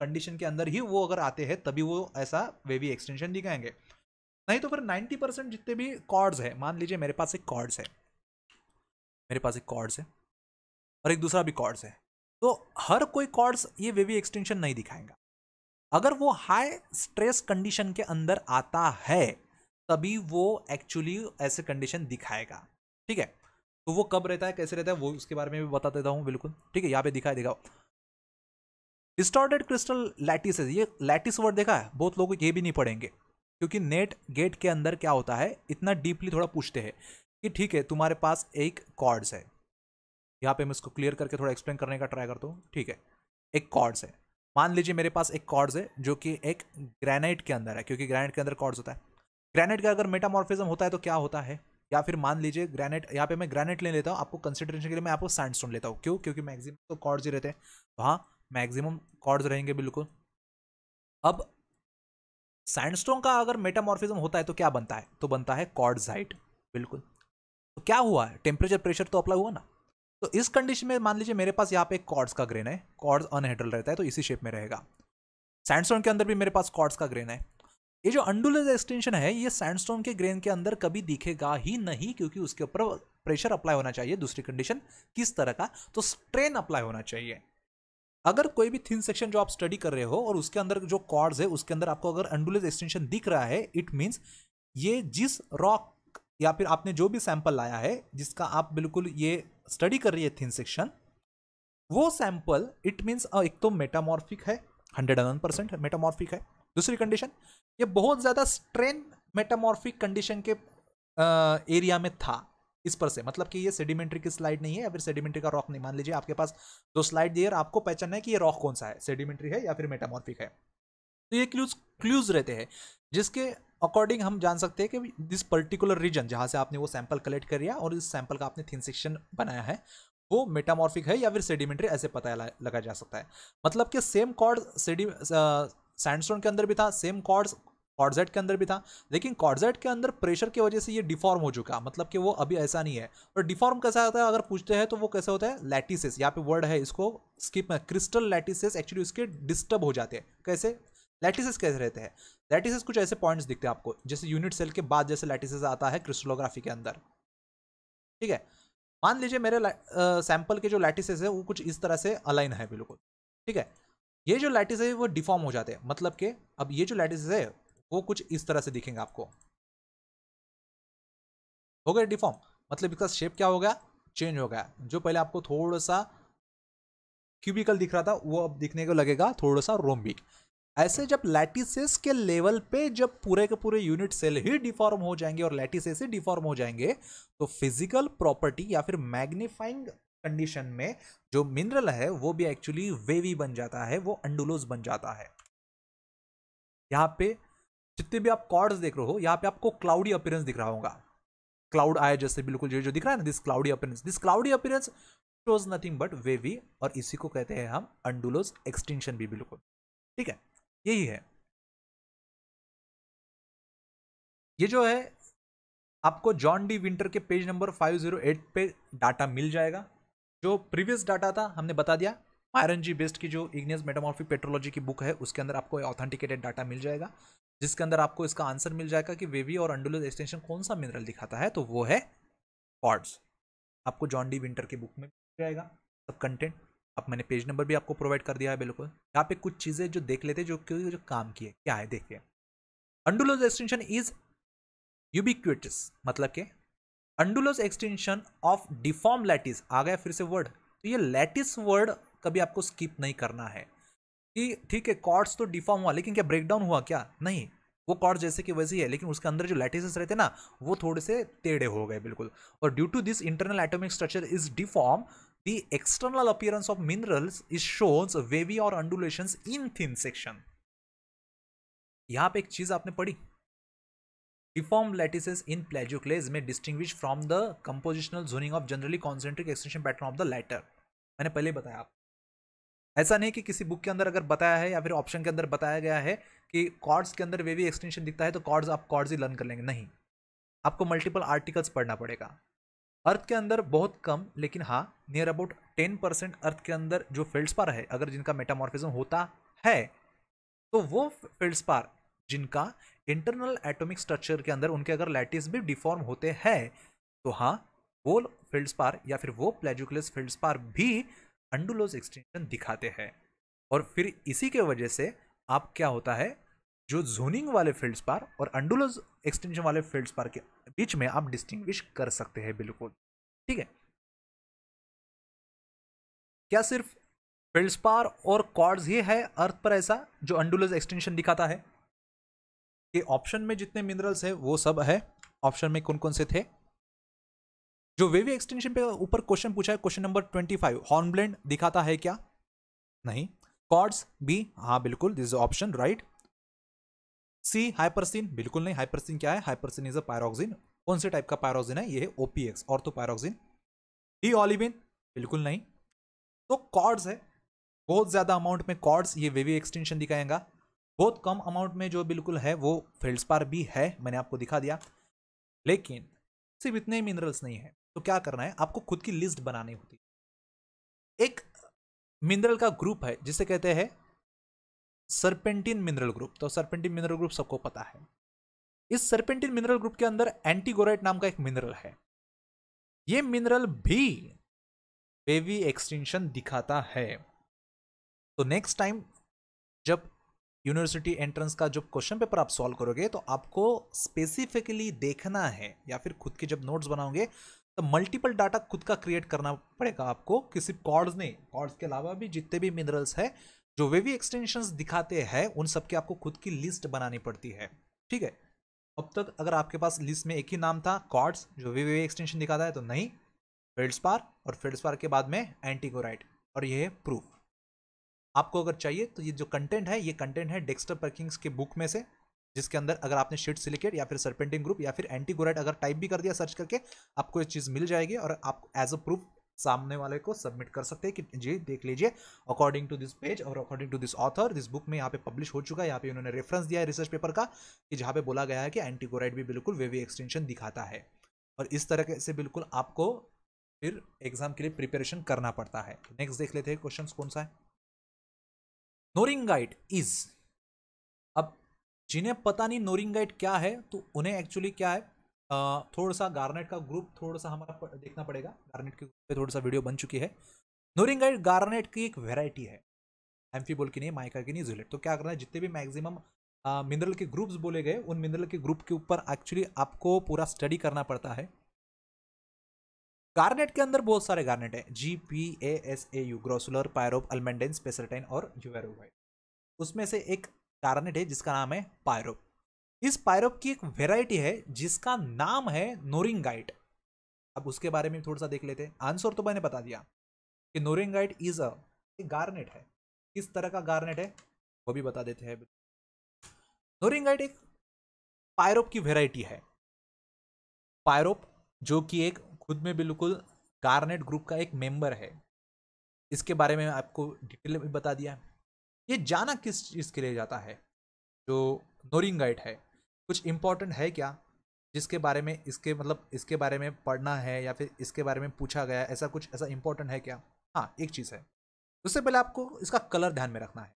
condition के अंदर ही वो अगर आते हैं तभी वो ऐसा वेवी एक्सटेंशन दिखाएंगे नहीं तो फिर नाइन्टी परसेंट जितने भी कॉर्ड्स है मान लीजिए मेरे पास एक कॉर्ड्स है मेरे पास एक कॉर्ड्स है और एक दूसरा भी कॉर्ड्स है तो हर कोई कॉर्ड्स ये वेवी एक्सटेंशन नहीं दिखाएंगे अगर वो हाई स्ट्रेस कंडीशन के अंदर आता है तभी वो एक्चुअली ऐसे कंडीशन दिखाएगा ठीक है तो वो कब रहता है कैसे रहता है वो उसके बारे में भी बता देता हूँ बिल्कुल ठीक है यहाँ पे दिखाई देगा डिस्टॉर्टेड क्रिस्टल लैटिस ये लैटिस वर्ड देखा है बहुत लोग ये भी नहीं पढ़ेंगे क्योंकि नेट गेट के अंदर क्या होता है इतना डीपली थोड़ा पूछते हैं कि ठीक है तुम्हारे पास एक कॉर्ड्स है यहाँ पे मैं इसको क्लियर करके थोड़ा एक्सप्लेन करने का ट्राई करता हूँ ठीक है एक कॉर्ड्स है मान लीजिए मेरे पास एक कॉर्ड्स है जो कि एक ग्रेनाइट के अंदर है क्योंकि ग्रेनाइट के अंदर कॉर्ड्स होता है ग्रेनेट का अगर मेटामॉर्फिज्म होता है तो क्या होता है या फिर मान लीजिए ग्रेनेट यहाँ पे मैं ग्रेनेट ले लेता हूँ आपको कंसिडरेशन के लिए मैं आपको सैंडस्टोन लेता हूँ क्यों क्योंकि मैक्सिमम तो कॉर्ड्स ही रहते हैं तो हाँ मैक्सिमम कॉर्ड्स रहेंगे बिल्कुल अब सैंडस्टोन का अगर मेटामॉर्फिज्म होता है तो क्या बनता है तो बनता है हाइट बिल्कुल तो क्या हुआ है टेम्परेचर प्रेशर तो अप्लाई हुआ ना तो इस कंडीशन में मान लीजिए मेरे पास यहाँ पे कॉर्ड्स का ग्रेन है कॉर्ड्स अनहेड्रल रहता है तो इसी शेप में रहेगा सैंडस्टोन के अंदर भी मेरे पास कॉर्ड्स का ग्रेन है ये जो अंडुलर एक्सटेंशन है ये सैंडस्टोन के ग्रेन के अंदर कभी दिखेगा ही नहीं क्योंकि उसके ऊपर प्रेशर अप्लाई होना चाहिए दूसरी कंडीशन किस तरह का तो स्ट्रेन अप्लाई होना चाहिए अगर कोई भी थिन सेक्शन जो आप स्टडी कर रहे हो और उसके अंदर जो कॉर्ड्स है उसके अंदर आपको अगर अंडुलर एक्सटेंशन दिख रहा है इट मीन्स ये जिस रॉक या फिर आपने जो भी सैंपल लाया है जिसका आप बिल्कुल ये स्टडी कर रही है थिन सेक्शन वो सैंपल इट मीन्स एक तो मेटामॉर्फिक है हंड्रेड एन परसेंट मेटामॉर्फिक है दूसरी कंडीशन ये बहुत ज़्यादा स्ट्रेन मेटामॉर्फिक कंडीशन के एरिया में था इस पर से मतलब कि ये सेडिमेंट्री की स्लाइड नहीं है या फिर सेडिमेंट्री का रॉक नहीं मान लीजिए आपके पास दो स्लाइड दिए आपको पहचानना है कि ये रॉक कौन सा है सेडिमेंट्री है या फिर मेटामॉर्फिक है तो ये क्लूज क्लूज रहते हैं जिसके अकॉर्डिंग हम जान सकते हैं कि दिस पर्टिकुलर रीजन जहाँ से आपने वो सैंपल कलेक्ट कर लिया और इस सैंपल का आपने थिन सेक्शन बनाया है वो मेटामॉर्फिक है या फिर सेडिमेंट्री ऐसे पता लगा जा सकता है मतलब कि सेम कॉर्ड सेडी सैंडस्टोन के अंदर भी था सेम कॉर्ड्स कॉर्डजेट के अंदर भी था लेकिन कॉर्डजेट के अंदर प्रेशर की वजह से ये डिफॉर्म हो चुका मतलब कि वो अभी ऐसा नहीं है और डिफॉर्म कैसा होता है अगर पूछते हैं तो वो कैसा होता है लैटिसिस यहाँ पे वर्ड है इसको स्किप में क्रिस्टल लैटिसिस एक्चुअली उसके डिस्टर्ब हो जाते हैं कैसे लैटिसिस कैसे रहते हैं लैटिसिस कुछ ऐसे पॉइंट्स दिखते हैं आपको जैसे यूनिट सेल के बाद जैसे लैटिसिस आता है क्रिस्टोलोग्राफी के अंदर ठीक है मान लीजिए मेरे सैंपल के जो लैटिसिस है वो कुछ इस तरह से अलाइन है बिल्कुल ठीक है ये जो लैटिस है वो डिफॉर्म हो जाते हैं मतलब कि अब ये जो लैटिस है वो कुछ इस तरह से दिखेंगे आपको हो गया डिफॉर्म मतलब इसका शेप क्या हो गया चेंज हो गया जो पहले आपको थोड़ा सा क्यूबिकल दिख रहा था वो अब दिखने को लगेगा थोड़ा सा रोम्बिक ऐसे जब लैटिसेस के लेवल पे जब पूरे के पूरे यूनिट सेल ही डिफॉर्म हो जाएंगे और लैटिसेस ही डिफॉर्म हो जाएंगे तो फिजिकल प्रॉपर्टी या फिर मैग्नीफाइंग कंडीशन में जो मिनरल है वो भी एक्चुअली वेवी बन जाता है वो अंडुलोज बन जाता है यहाँ पे जितने भी आप कॉर्ड्स देख रहे हो यहाँ पे आपको क्लाउडी अपीयरेंस दिख रहा होगा क्लाउड आया जैसे बिल्कुल जो दिख रहा है ना this cloudy appearance this cloudy appearance shows nothing but wavy और इसी को कहते हैं हम अंडुलोज एक्सटेंशन भी बिल्कुल ठीक है यही है ये जो है आपको जॉन डी विंटर के पेज नंबर 508 पे डाटा मिल जाएगा जो प्रीवियस डाटा था हमने बता दिया आयरन जी बेस्ड की जो इग्नियस मेटामॉर्फिक पेट्रोलॉजी की बुक है उसके अंदर आपको ऑथेंटिकेटेड डाटा मिल जाएगा जिसके अंदर आपको इसका आंसर मिल जाएगा कि वेवी और अंडुलस एक्सटेंशन कौन सा मिनरल दिखाता है तो वो है क्वार्ट्स आपको जॉन डी विंटर की बुक में मिल जाएगा सब कंटेंट अब मैंने पेज नंबर भी आपको प्रोवाइड कर दिया है बिल्कुल यहाँ पे कुछ चीज़ें जो देख लेते जो जो काम किए क्या है देखिए अंडुलोज एक्सटेंशन इज यूबिक्यूटिस मतलब के undulose extension of deform lattice आ गया फिर से वर्ड तो ये लैटिस वर्ड कभी आपको स्किप नहीं करना है कि ठीक है कॉर्ड्स तो डिफॉर्म हुआ लेकिन क्या ब्रेकडाउन हुआ क्या नहीं वो कॉर्ड जैसे कि वैसे ही है लेकिन उसके अंदर जो लैटिसेस रहते ना वो थोड़े से टेढ़े हो गए बिल्कुल और due to this internal atomic structure is deform the external appearance of minerals is shows wavy और अंडुलेशन इन थिन सेक्शन यहाँ पे एक चीज आपने पढ़ी डिफॉर्म लैटिसेस इन plagioclase में distinguish from the compositional zoning of generally concentric extension pattern of the latter. मैंने पहले बताया आप ऐसा नहीं कि किसी बुक के अंदर अगर बताया है या फिर ऑप्शन के अंदर बताया गया है कि कॉर्ड्स के अंदर वे भी एक्सटेंशन दिखता है तो कॉर्ड्स आप कॉर्ड्स ही लर्न कर लेंगे नहीं आपको मल्टीपल आर्टिकल्स पढ़ना पड़ेगा अर्थ के अंदर बहुत कम लेकिन हाँ near about ten percent earth के अंदर जो फील्ड्स पार है अगर जिनका मेटामॉर्फिज्म होता है तो वो फील्ड्स पार जिनका इंटरनल एटॉमिक स्ट्रक्चर के अंदर उनके अगर लैटिस भी डिफॉर्म होते हैं तो हाँ वो फील्डस्पार या फिर वो प्लेजुकुलस फील्डस्पार भी अंडुलोज एक्सटेंशन दिखाते हैं और फिर इसी के वजह से आप क्या होता है जो जोनिंग वाले फील्डस्पार और अंडुलोज एक्सटेंशन वाले फील्डस्पार के बीच में आप डिस्टिंग्विश कर सकते हैं बिल्कुल ठीक है क्या सिर्फ फील्डस्पार और कॉर्ड्स ही है अर्थ पर ऐसा जो अंडुलोज एक्सटेंशन दिखाता है कि ऑप्शन में जितने मिनरल्स है वो सब है ऑप्शन में कौन कौन से थे जो वेवी एक्सटेंशन पे ऊपर क्वेश्चन पूछा है question number twenty five hornblende दिखाता है क्या नहीं कॉर्ड्स बी हाँ बिल्कुल this is option right C hypersthene बिल्कुल नहीं हाइपरसिन क्या है हाइपरसिन इज अ पायरोक्सिन कौन से टाइप का पायरोक्सिन है ये है ओपीएक्स और तो पायरोक्सिन डी ऑलिविन बिल्कुल नहीं तो कॉर्ड्स है बहुत ज़्यादा अमाउंट में कॉर्ड्स ये वेवी एक्सटेंशन दिखाएगा बहुत कम अमाउंट में जो बिल्कुल है वो पार भी है मैंने आपको दिखा दिया लेकिन सिर्फ इतने मिनरल्स नहीं है तो क्या करना है आपको खुद की लिस्ट बनानी होती है एक मिनरल का ग्रुप है जिसे कहते हैं सरपेंटिन मिनरल ग्रुप तो सरपेंटिन मिनरल ग्रुप सबको पता है इस सरपेंटिन मिनरल ग्रुप के अंदर एंटीगोराइट नाम का एक मिनरल है ये मिनरल भी बेवी एक्सटेंशन दिखाता है तो नेक्स्ट टाइम जब यूनिवर्सिटी एंट्रेंस का जब क्वेश्चन पेपर आप सॉल्व करोगे तो आपको स्पेसिफिकली देखना है या फिर खुद के जब नोट्स बनाओगे तो मल्टीपल डाटा खुद का क्रिएट करना पड़ेगा आपको किसी कॉर्ड्स ने कॉर्ड्स के अलावा भी जितने भी मिनरल्स हैं जो वे भी एक्सटेंशन दिखाते हैं उन सबके आपको खुद की लिस्ट बनानी पड़ती है ठीक है अब तक अगर आपके पास लिस्ट में एक ही नाम था कॉर्ड्स जो वे वे एक्सटेंशन दिखाता है तो नहीं फेल्डस्पार और फेल्डस्पार के बाद में एंटीकोराइट और यह है प्रूफ आपको अगर चाहिए तो ये जो कंटेंट है ये कंटेंट है डेक्स्टर पर्किंग्स के बुक में से जिसके अंदर अगर आपने शीट सिलिकेट या फिर सरपेंटिंग ग्रुप या फिर एंटीगोराइट अगर टाइप भी कर दिया सर्च करके आपको ये चीज़ मिल जाएगी और आप एज अ प्रूफ सामने वाले को सबमिट कर सकते हैं कि जी देख लीजिए अकॉर्डिंग टू दिस पेज और according to this author this book में यहाँ पे पब्लिश हो चुका है यहाँ पे उन्होंने रेफरेंस दिया है रिसर्च पेपर का कि जहाँ पे बोला गया है कि एंटीगोराइट भी बिल्कुल वेवी एक्सटेंशन दिखाता है और इस तरह से बिल्कुल आपको फिर एग्जाम के लिए प्रिपेरेशन करना पड़ता है नेक्स्ट देख लेते हैं क्वेश्चन कौन सा है नोरिंगाइट इज अब जिन्हें पता नहीं नोरिंगाइट क्या है तो उन्हें एक्चुअली क्या है थोड़ा सा गार्नेट का ग्रुप थोड़ा सा हमारा देखना पड़ेगा गार्नेट के ग्रुप पे थोड़ा सा वीडियो बन चुकी है नोरिंगाइट गार्नेट की एक वेराइटी है एम्फीबोल की नहीं माइका की नहीं जुलेट तो क्या करना है जितने भी मैक्सिमम मिनरल के ग्रुप्स बोले गए उन मिनरल के ग्रुप के ऊपर एक्चुअली आपको पूरा स्टडी करना पड़ता है गार्नेट के अंदर बहुत सारे गार्नेट हैं G P A S A U grossular pyrope almandine spessartine और यूवेरोवाइट उसमें से एक गार्नेट है जिसका नाम है पायरोप इस पायरोप की एक वेराइटी है जिसका नाम है नोरिंगाइट अब उसके बारे में थोड़ा सा देख लेते हैं आंसर तो मैंने बता दिया कि नोरिंगाइट इज अ गार्नेट है किस तरह का गार्नेट है वो भी बता देते हैं नोरिंगाइट एक पायरोप की वेराइटी है पायरोप जो कि एक खुद में बिल्कुल कारनेट ग्रुप का एक मेंबर है इसके बारे में आपको डिटेल में बता दिया ये जाना किस चीज़ के लिए जाता है जो नोरिंग गाइड है कुछ इम्पोर्टेंट है क्या जिसके बारे में इसके मतलब इसके बारे में पढ़ना है या फिर इसके बारे में पूछा गया ऐसा कुछ ऐसा इम्पोर्टेंट है क्या हाँ एक चीज़ है उससे पहले आपको इसका कलर ध्यान में रखना है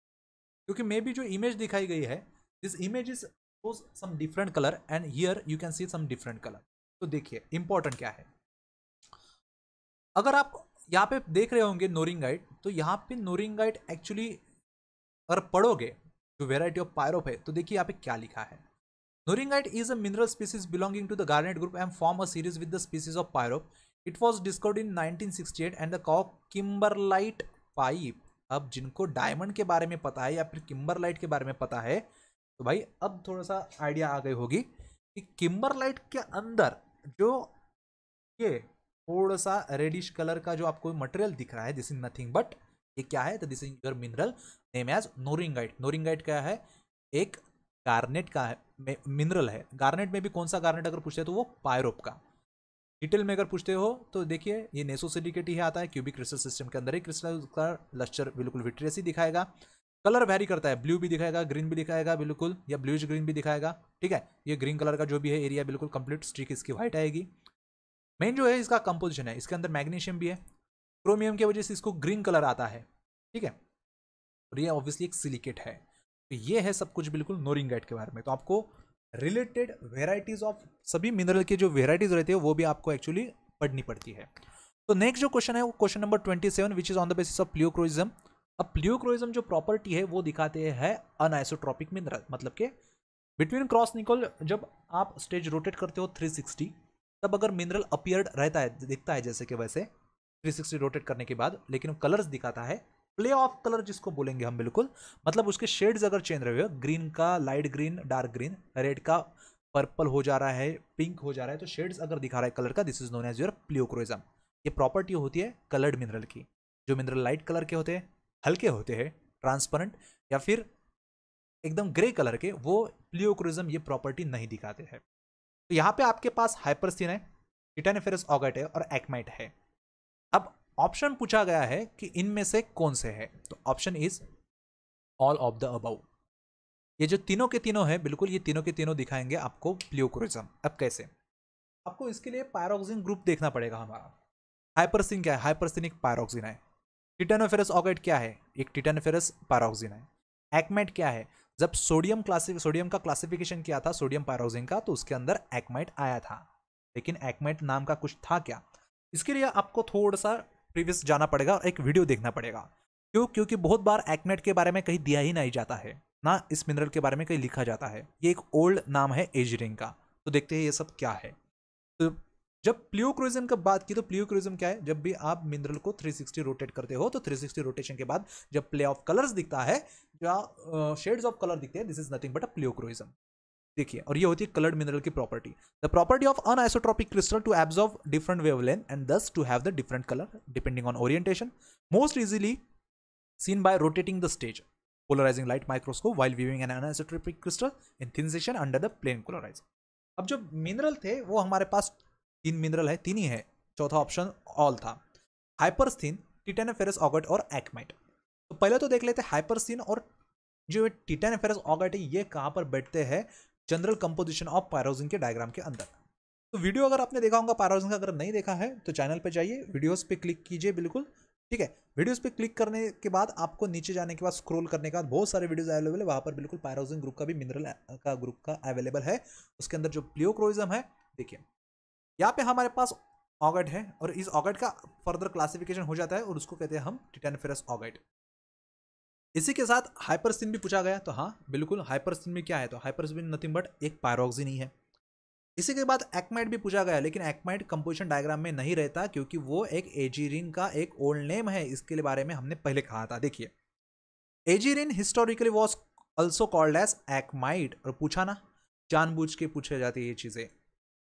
क्योंकि मे बी जो इमेज दिखाई गई है this image is some different colour and here you can see some different colour तो देखिए इम्पोर्टेंट क्या है अगर आप यहाँ पे देख रहे होंगे नोरिंग गाइड तो यहाँ पे नोरिंग गाइड एक्चुअली अगर पढ़ोगे जो वेराइटी ऑफ पायरोप है तो देखिए यहाँ पे क्या लिखा है नोरिंग Noringite is a mineral species belonging to the garnet group and form a series with the species of pyrop. It was discovered in 1968 and the cow kimberlite pipe अब जिनको डायमंड के बारे में पता है या फिर किम्बरलाइट के बारे में पता है तो भाई अब थोड़ा सा आइडिया आ गई होगी कि किम्बरलाइट के अंदर जो ये थोड़ा सा रेडिश कलर का जो आपको मटेरियल दिख रहा है दिस इज नथिंग बट ये क्या है तो this is your mineral name as noringite noringite क्या है एक गार्नेट का है मिनरल है गार्नेट में भी कौन सा गार्नेट अगर पूछते हैं तो वो पायरोप का डिटेल में अगर पूछते हो तो देखिए ये नेसो सिडिकेट ही आता है क्यूबिक क्रिस्टल सिस्टम के अंदर ही क्रिस्टल का लस्चर बिल्कुल विट्रेस ही दिखाएगा कलर वेरी करता है ब्लू भी दिखाएगा ग्रीन भी दिखाएगा बिल्कुल या ब्लूज ग्रीन भी दिखाएगा ठीक है ये ग्रीन कलर का जो भी है एरिया बिल्कुल कंप्लीट स्ट्रिक इसकी व्हाइट आएगी मेन जो है इसका कंपोजिशन है इसके अंदर मैग्नीशियम भी है क्रोमियम की वजह से इसको ग्रीन कलर आता है ठीक है और ये ऑब्वियसली एक सिलिकेट है तो ये है सब कुछ बिल्कुल नोरिंग के बारे में तो आपको रिलेटेड वेराइटीज ऑफ सभी मिनरल के जो वेराइटीज रहती है वो भी आपको एक्चुअली पढ़नी पड़ती है तो नेक्स्ट जो क्वेश्चन है वो question number twenty seven which is on the basis of pleochroism अब प्लियोक्रोइज्म जो प्रॉपर्टी है वो दिखाते हैं अनआइसोट्रॉपिक मिनरल मतलब के बिटवीन क्रॉस निकोल जब आप स्टेज रोटेट करते हो 360 तब अगर मिनरल अपियर्ड रहता है दिखता है जैसे कि वैसे 360 रोटेट करने के बाद लेकिन कलर्स दिखाता है प्ले ऑफ कलर जिसको बोलेंगे हम बिल्कुल मतलब उसके शेड्स अगर चेंज रहे हो ग्रीन का light green dark green red का पर्पल हो जा रहा है पिंक हो जा रहा है तो शेड्स अगर दिखा रहा है कलर का this is known as your pleochroism ये प्रॉपर्टी होती है कलर्ड मिनरल की जो मिनरल लाइट कलर के होते हैं हल्के होते हैं ट्रांसपेरेंट या फिर एकदम ग्रे कलर के वो प्लियोक्रोइजम ये प्रॉपर्टी नहीं दिखाते हैं तो यहाँ पे आपके पास हाइपरसिन है टिटानिफेरस ऑगट है और एक्माइट है अब ऑप्शन पूछा गया है कि इनमें से कौन से है तो option is all of the above ये जो तीनों के तीनों है बिल्कुल ये तीनों के तीनों दिखाएंगे आपको प्लियोक्रोजम अब कैसे आपको इसके लिए पायरोक्सिन ग्रुप देखना पड़ेगा हमारा हाइपरसिन क्या है हाइपरसिन एक पायरोक्सिन है टिटानोफेरस ऑगेट क्या है एक टिटानोफेरस पायरोक्सिन है एक्मेट क्या है जब सोडियम क्लासिफिक सोडियम का क्लासिफिकेशन किया था सोडियम पायरोजिन का तो उसके अंदर एक्माइट आया था लेकिन एक्माइट नाम का कुछ था क्या इसके लिए आपको थोड़ा सा प्रीवियस जाना पड़ेगा और एक वीडियो देखना पड़ेगा क्यों क्योंकि बहुत बार एक्मेट के बारे में कहीं दिया ही नहीं जाता है ना इस मिनरल के बारे में कहीं लिखा जाता है ये एक ओल्ड नाम है एजरिंग का तो देखते हैं ये सब क्या है तो जब प्लियोक्रोइज्म का बात की तो प्लियोक्रोइज्म क्या है जब भी आप मिनरल को 360 रोटेट करते हो तो 360 रोटेशन के बाद जब प्ले ऑफ कलर्स दिखता है या शेड्स ऑफ कलर दिखते हैं this is nothing but a pleochroism देखिए और ये होती है कलर्ड मिनरल की प्रॉपर्टी the property of anisotropic crystal to absorb different wavelength and thus to have the different colour depending on orientation most easily seen by rotating the stage polarizing light microscope while viewing an anisotropic crystal in thin section under the plane polarizer अब जो mineral थे वो हमारे पास तीन mineral है तीन ही है चौथा ऑप्शन ऑल था हाइपरस्थीन टिटेनफेरस ऑगट और एक्माइट तो पहले तो देख लेते हैं हाइपरस्थीन और जो टिटेनफेरस ऑगट है ये कहाँ पर बैठते हैं जनरल कंपोजिशन ऑफ पायरोजिन के डायग्राम के अंदर तो वीडियो अगर आपने देखा होगा पायरोजिन का अगर नहीं देखा है तो चैनल पर जाइए वीडियोस पे क्लिक कीजिए बिल्कुल ठीक है वीडियोस पे क्लिक करने के बाद आपको नीचे जाने के बाद स्क्रॉल करने के बाद बहुत सारे वीडियोस अवेलेबल है वहाँ पर बिल्कुल पायरोजिन ग्रुप का भी मिनरल का ग्रुप का अवेलेबल है उसके अंदर जो प्लियोक्रोइजम है देखिए यहाँ पे हमारे पास ऑगट है और इस ऑगट का फर्दर क्लासिफिकेशन हो जाता है और उसको कहते हैं हम टिटेनफेरस ऑगट इसी के साथ हाइपरसिन भी पूछा गया तो हाँ बिल्कुल हाइपरसिन में क्या है तो हाइपरसिन नथिंग बट एक पायरोक्सिन ही है इसी के बाद एक्माइट भी पूछा गया लेकिन एक्माइट कंपोजिशन डायग्राम में नहीं रहता क्योंकि वो एक एजीरिन का एक ओल्ड नेम है इसके लिए बारे में हमने पहले कहा था देखिए aegirine historically was also called as acmite और पूछा ना जानबूझ के पूछे जाती ये चीज़ें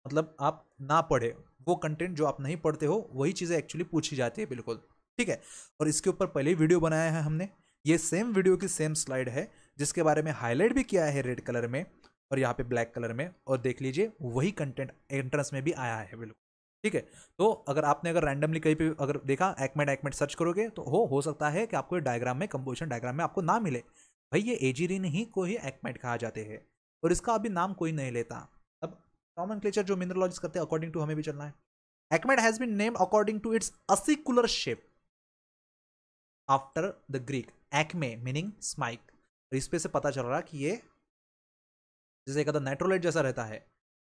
मतलब आप ना पढ़े वो कंटेंट जो आप नहीं पढ़ते हो वही चीज़ें एक्चुअली पूछी जाती है बिल्कुल ठीक है और इसके ऊपर पहले ही वीडियो बनाया है हमने ये सेम वीडियो की सेम स्लाइड है जिसके बारे में हाईलाइट भी किया है रेड कलर में और यहाँ पे ब्लैक कलर में और देख लीजिए वही कंटेंट एंट्रेंस में भी आया है बिल्कुल ठीक है तो अगर आपने अगर रैंडमली कहीं पे अगर देखा एक्मेट एक्मेट सर्च करोगे तो हो हो सकता है कि आपको ये डायग्राम में कंपोजिशन डायग्राम में आपको ना मिले भाई ये एजीरिन ही को ही एक्मेट कहा जाते हैं और इसका अभी नाम कोई नहीं लेता कॉमन क्लेचर जो मिनरलॉजिस्ट करते हैं अकॉर्डिंग टू हमें भी चलना है acmite has been name according to its acicular shape after the Greek acme meaning spike इस पे से पता चल रहा कि ये जैसे कहता नेट्रोलाइट जैसा रहता है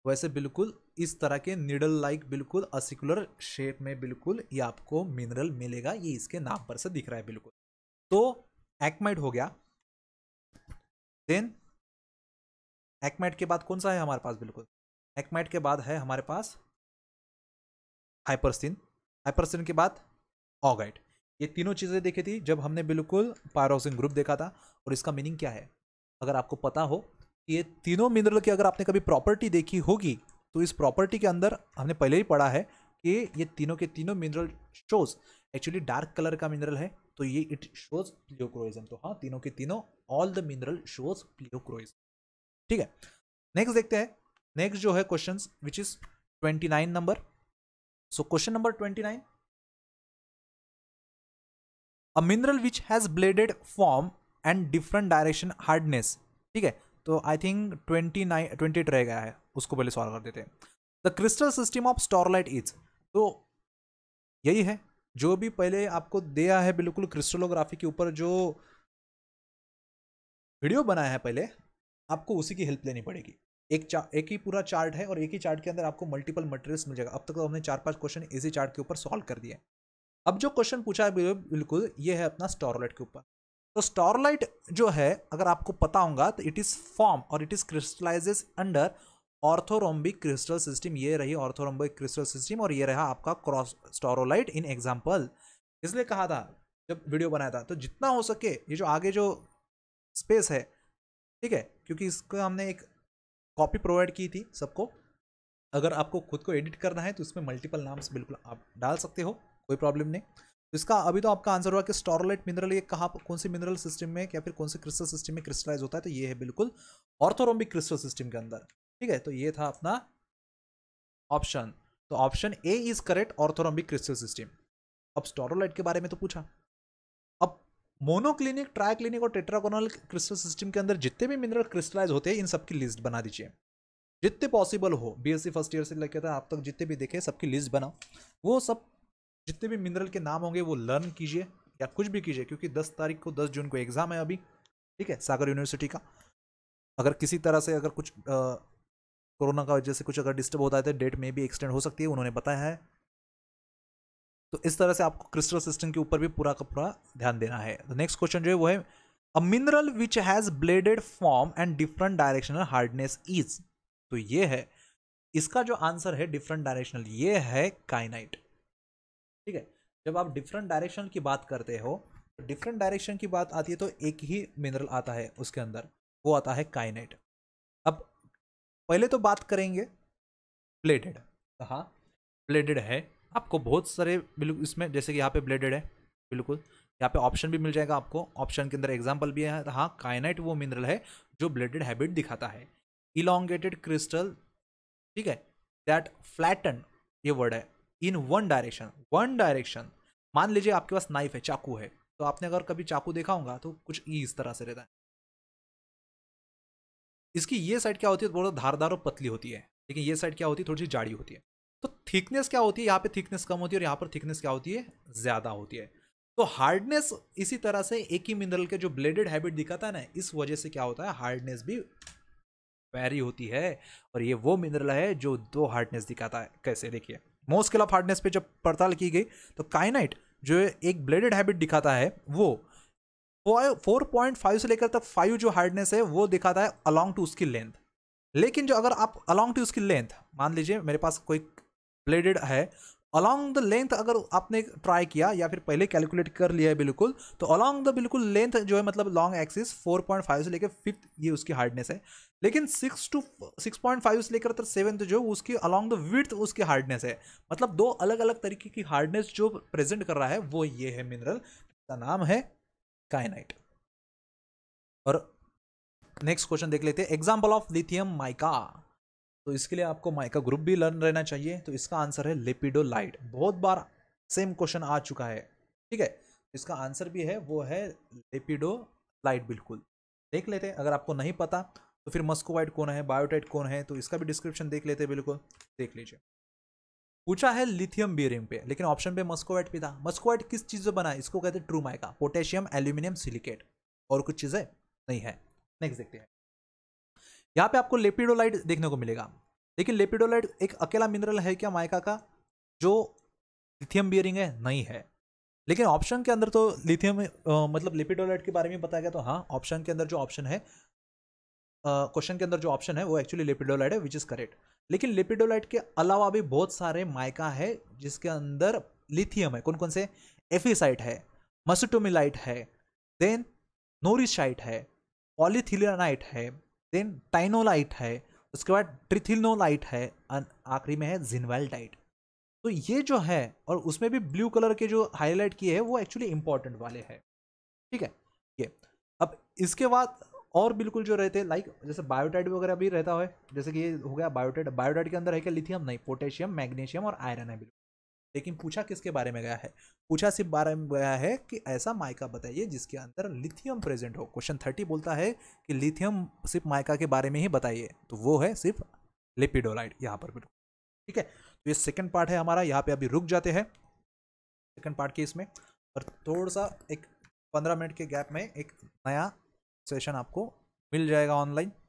वैसे बिल्कुल इस तरह के निडल लाइक बिल्कुल असिकुलर शेप में बिल्कुल ये आपको मिनरल मिलेगा ये इसके नाम पर से दिख रहा है बिल्कुल तो एक्माइट हो गया देन एक्माइट के बाद कौन सा है हमारे पास बिल्कुल एक्माइट के बाद है हमारे पास हाइपरसिन हाइपरसिन के बाद ऑगाइट ये तीनों चीज़ें देखी थी जब हमने बिल्कुल पायरोसिन ग्रुप देखा था और इसका मीनिंग क्या है अगर आपको पता हो कि ये तीनों मिनरल की अगर आपने कभी प्रॉपर्टी देखी होगी तो इस प्रॉपर्टी के अंदर हमने पहले ही पढ़ा है कि ये तीनों के तीनों mineral shows actually dark colour का मिनरल है तो ये इट शोज प्लियोक्रोइजम तो हाँ तीनों के तीनों all the mineral shows pleochroism ठीक है नेक्स्ट देखते हैं नेक्स्ट जो है question which is twenty nine number so question number twenty nine a mineral which has bladed form and different direction hardness ठीक है तो I think twenty nine twenty रह गया है उसको पहले सॉल्व कर देते हैं the crystal system of staurolite is तो यही है जो भी पहले आपको दिया है बिल्कुल क्रिस्टलोग्राफी के ऊपर जो वीडियो बनाया है पहले आपको उसी की हेल्प लेनी पड़ेगी एक चार एक ही पूरा चार्ट है और एक ही चार्ट के अंदर आपको मल्टीपल मटेरियल्स मिल जाएगा अब तक तो हमने चार पांच क्वेश्चन इजी चार्ट के ऊपर सॉल्व कर दिए अब जो क्वेश्चन पूछा है बिल्कुल ये है अपना स्टॉरलाइट के ऊपर तो स्टॉरलाइट जो है अगर आपको पता होगा तो इट इज़ फॉर्म और it is crystallizes under orthorhombic crystal system ये रही ऑर्थोरोम्बिक क्रिस्टल सिस्टम और ये रहा आपका क्रॉस स्टोरोलाइट इन एग्जाम्पल इसलिए कहा था जब वीडियो बनाया था तो जितना हो सके ये जो आगे जो स्पेस है ठीक है क्योंकि इसको हमने एक कॉपी प्रोवाइड की थी सबको अगर आपको खुद को एडिट करना है तो इसमें मल्टीपल नाम्स बिल्कुल आप डाल सकते हो कोई प्रॉब्लम नहीं तो इसका अभी तो आपका आंसर हुआ कि स्टॉरलाइट मिनरल ये कहाँ कौन से मिनरल सिस्टम में या फिर कौन से क्रिस्टल सिस्टम में क्रिस्टलाइज होता है तो ये है बिल्कुल ऑर्थोरोम्बिक क्रिस्टल सिस्टम के अंदर ठीक है तो ये था अपना ऑप्शन तो option A is correct orthorhombic crystal system अब स्टोरोलाइट के बारे में तो पूछा अब मोनोक्लिनिक ट्राइक्लिनिक और टेट्राकोनल क्रिस्टल सिस्टम के अंदर जितने भी मिनरल क्रिस्टलाइज होते हैं इन सबकी लिस्ट बना दीजिए जितने पॉसिबल हो बीएससी फर्स्ट ईयर से लेके था आप तक जितने भी देखे सबकी लिस्ट बनाओ वो सब जितने भी मिनरल के नाम होंगे वो लर्न कीजिए या कुछ भी कीजिए क्योंकि दस तारीख को दस जून को एग्ज़ाम है अभी ठीक है सागर यूनिवर्सिटी का अगर किसी तरह से अगर कुछ कोरोना का वजह से कुछ अगर डिस्टर्ब होता है तो डेट में भी एक्सटेंड हो सकती है उन्होंने बताया है तो इस तरह से आपको क्रिस्टल सिस्टम के ऊपर भी पूरा का पूरा ध्यान देना है तो नेक्स्ट क्वेश्चन जो है वो है a mineral which has bladed form and different directional hardness is तो ये है इसका जो आंसर है डिफरेंट डायरेक्शनल ये है काइनाइट ठीक है जब आप डिफरेंट डायरेक्शन की बात करते हो तो डिफरेंट डायरेक्शन की बात आती है तो एक ही मिनरल आता है उसके अंदर वो आता है काइनाइट अब पहले तो बात करेंगे ब्लेडेड कहा ब्लेडेड है आपको बहुत सारे बिल्कुल इसमें जैसे कि यहाँ पे ब्लेडेड है बिल्कुल यहाँ पे ऑप्शन भी मिल जाएगा आपको ऑप्शन के अंदर एग्जाम्पल भी है हाँ काइनाइट वो मिनरल है जो ब्लेडेड हैबिट दिखाता है इलांगेटेड क्रिस्टल ठीक है दैट फ्लैटन ये वर्ड है in one direction one direction मान लीजिए आपके पास नाइफ है चाकू है तो आपने अगर कभी चाकू देखा होगा तो कुछ ई e इस तरह से रहता है इसकी ये साइड क्या होती है थोड़ा धारदार और पतली होती है लेकिन ये साइड क्या होती है थोड़ी सी जाड़ी होती है तो थिकनेस क्या होती है यहाँ पे थिकनेस कम होती है और यहाँ पर थिकनेस क्या होती है ज़्यादा होती है तो हार्डनेस इसी तरह से एक ही मिनरल के जो ब्लेडेड हैबिट दिखाता है ना इस वजह से क्या होता है हार्डनेस भी वेरी होती है और ये वो मिनरल है जो दो हार्डनेस दिखाता है कैसे देखिए मोस्किल ऑफ हार्डनेस पे जब पड़ताल की गई तो काइनाइट जो एक ब्लेडेड हैबिट दिखाता है वो फोर पॉइंट फाइव से लेकर तक फाइव जो हार्डनेस है वो दिखाता है अलॉन्ग टू उसकी लेंथ लेकिन जो अगर आप अलॉन्ग टू उसकी लेंथ मान लीजिए मेरे पास कोई ब्लेडेड है अलॉन्ग द लेंथ अगर आपने ट्राई किया या फिर पहले कैलकुलेट कर लिया है बिल्कुल तो अलॉन्ग द बिल्कुल लेंथ जो है मतलब लॉन्ग एक्सिस 4.5 से लेकर फिफ्थ ये उसकी हार्डनेस है लेकिन six to six point five से लेकर सेवेंथ जो उसकी अलॉन्ग द विथ उसकी हार्डनेस है मतलब दो अलग अलग तरीके की हार्डनेस जो प्रेजेंट कर रहा है वो ये है मिनरल का नाम है काइनाइट और नेक्स्ट क्वेश्चन देख लेते हैं एग्जाम्पल ऑफ लिथियम माइका तो इसके लिए आपको माइका ग्रुप भी लर्न रहना चाहिए तो इसका आंसर है लाइट बहुत बार सेम क्वेश्चन आ चुका है ठीक है इसका आंसर भी है वो है लाइट बिल्कुल देख लेते हैं अगर आपको नहीं पता तो फिर मस्कोवाइट कौन है बायोटाइट कौन है तो इसका भी डिस्क्रिप्शन देख लेते हैं बिल्कुल देख लीजिए पूछा है लिथियम बियरिंग पे लेकिन ऑप्शन पे मस्कोवाइट भी था मस्कोवाइट किस चीज़ से बना है इसको कहते हैं true mica potassium aluminium silicate और कुछ चीज़ें नहीं है नेक्स्ट देखते हैं यहाँ पे आपको लेपिडोलाइट देखने को मिलेगा लेकिन लेपिडोलाइट एक अकेला मिनरल है क्या माइका का जो लिथियम बियरिंग है नहीं है लेकिन ऑप्शन के अंदर तो लिथियम मतलब लेपिडोलाइट के बारे में बताया गया तो हाँ ऑप्शन के अंदर जो ऑप्शन है क्वेश्चन के अंदर जो ऑप्शन है वो एक्चुअली लेपिडोलाइट है विच इज़ करेक्ट लेकिन लेपिडोलाइट के अलावा भी बहुत सारे माइका है जिसके अंदर लिथियम है कौन कौन से एफिसाइट है मसटोमिलाइट है देन नोरिसाइट है पॉलीथिलानाइट है देन टाइनोलाइट है उसके बाद ट्रिथिनोलाइट है आखिरी में है जिनवेल्टाइट तो ये जो है और उसमें भी ब्लू कलर के जो हाईलाइट किए हैं वो एक्चुअली इंपॉर्टेंट वाले हैं ठीक है ये अब इसके बाद और बिल्कुल जो रहते हैं लाइक जैसे बायोटाइट वगैरह भी रहता है जैसे कि ये हो गया बायोटाइट बायोटाइट के अंदर है क्या लिथियम नहीं पोटेशियम मैग्नीशियम और आयरन है बिल्कुल लेकिन पूछा किसके बारे में गया है पूछा सिर्फ बारे में गया है कि ऐसा मायका बताइए जिसके अंदर लिथियम प्रेजेंट हो क्वेश्चन थर्टी बोलता है कि लिथियम सिर्फ मायका के बारे में ही बताइए तो वो है सिर्फ लिपिडोलाइट यहाँ पर बिल्कुल ठीक है तो ये सेकेंड पार्ट है हमारा यहाँ पे अभी रुक जाते हैं सेकेंड पार्ट के इसमें और थोड़ा सा एक पंद्रह मिनट के गैप में एक नया सेशन आपको मिल जाएगा ऑनलाइन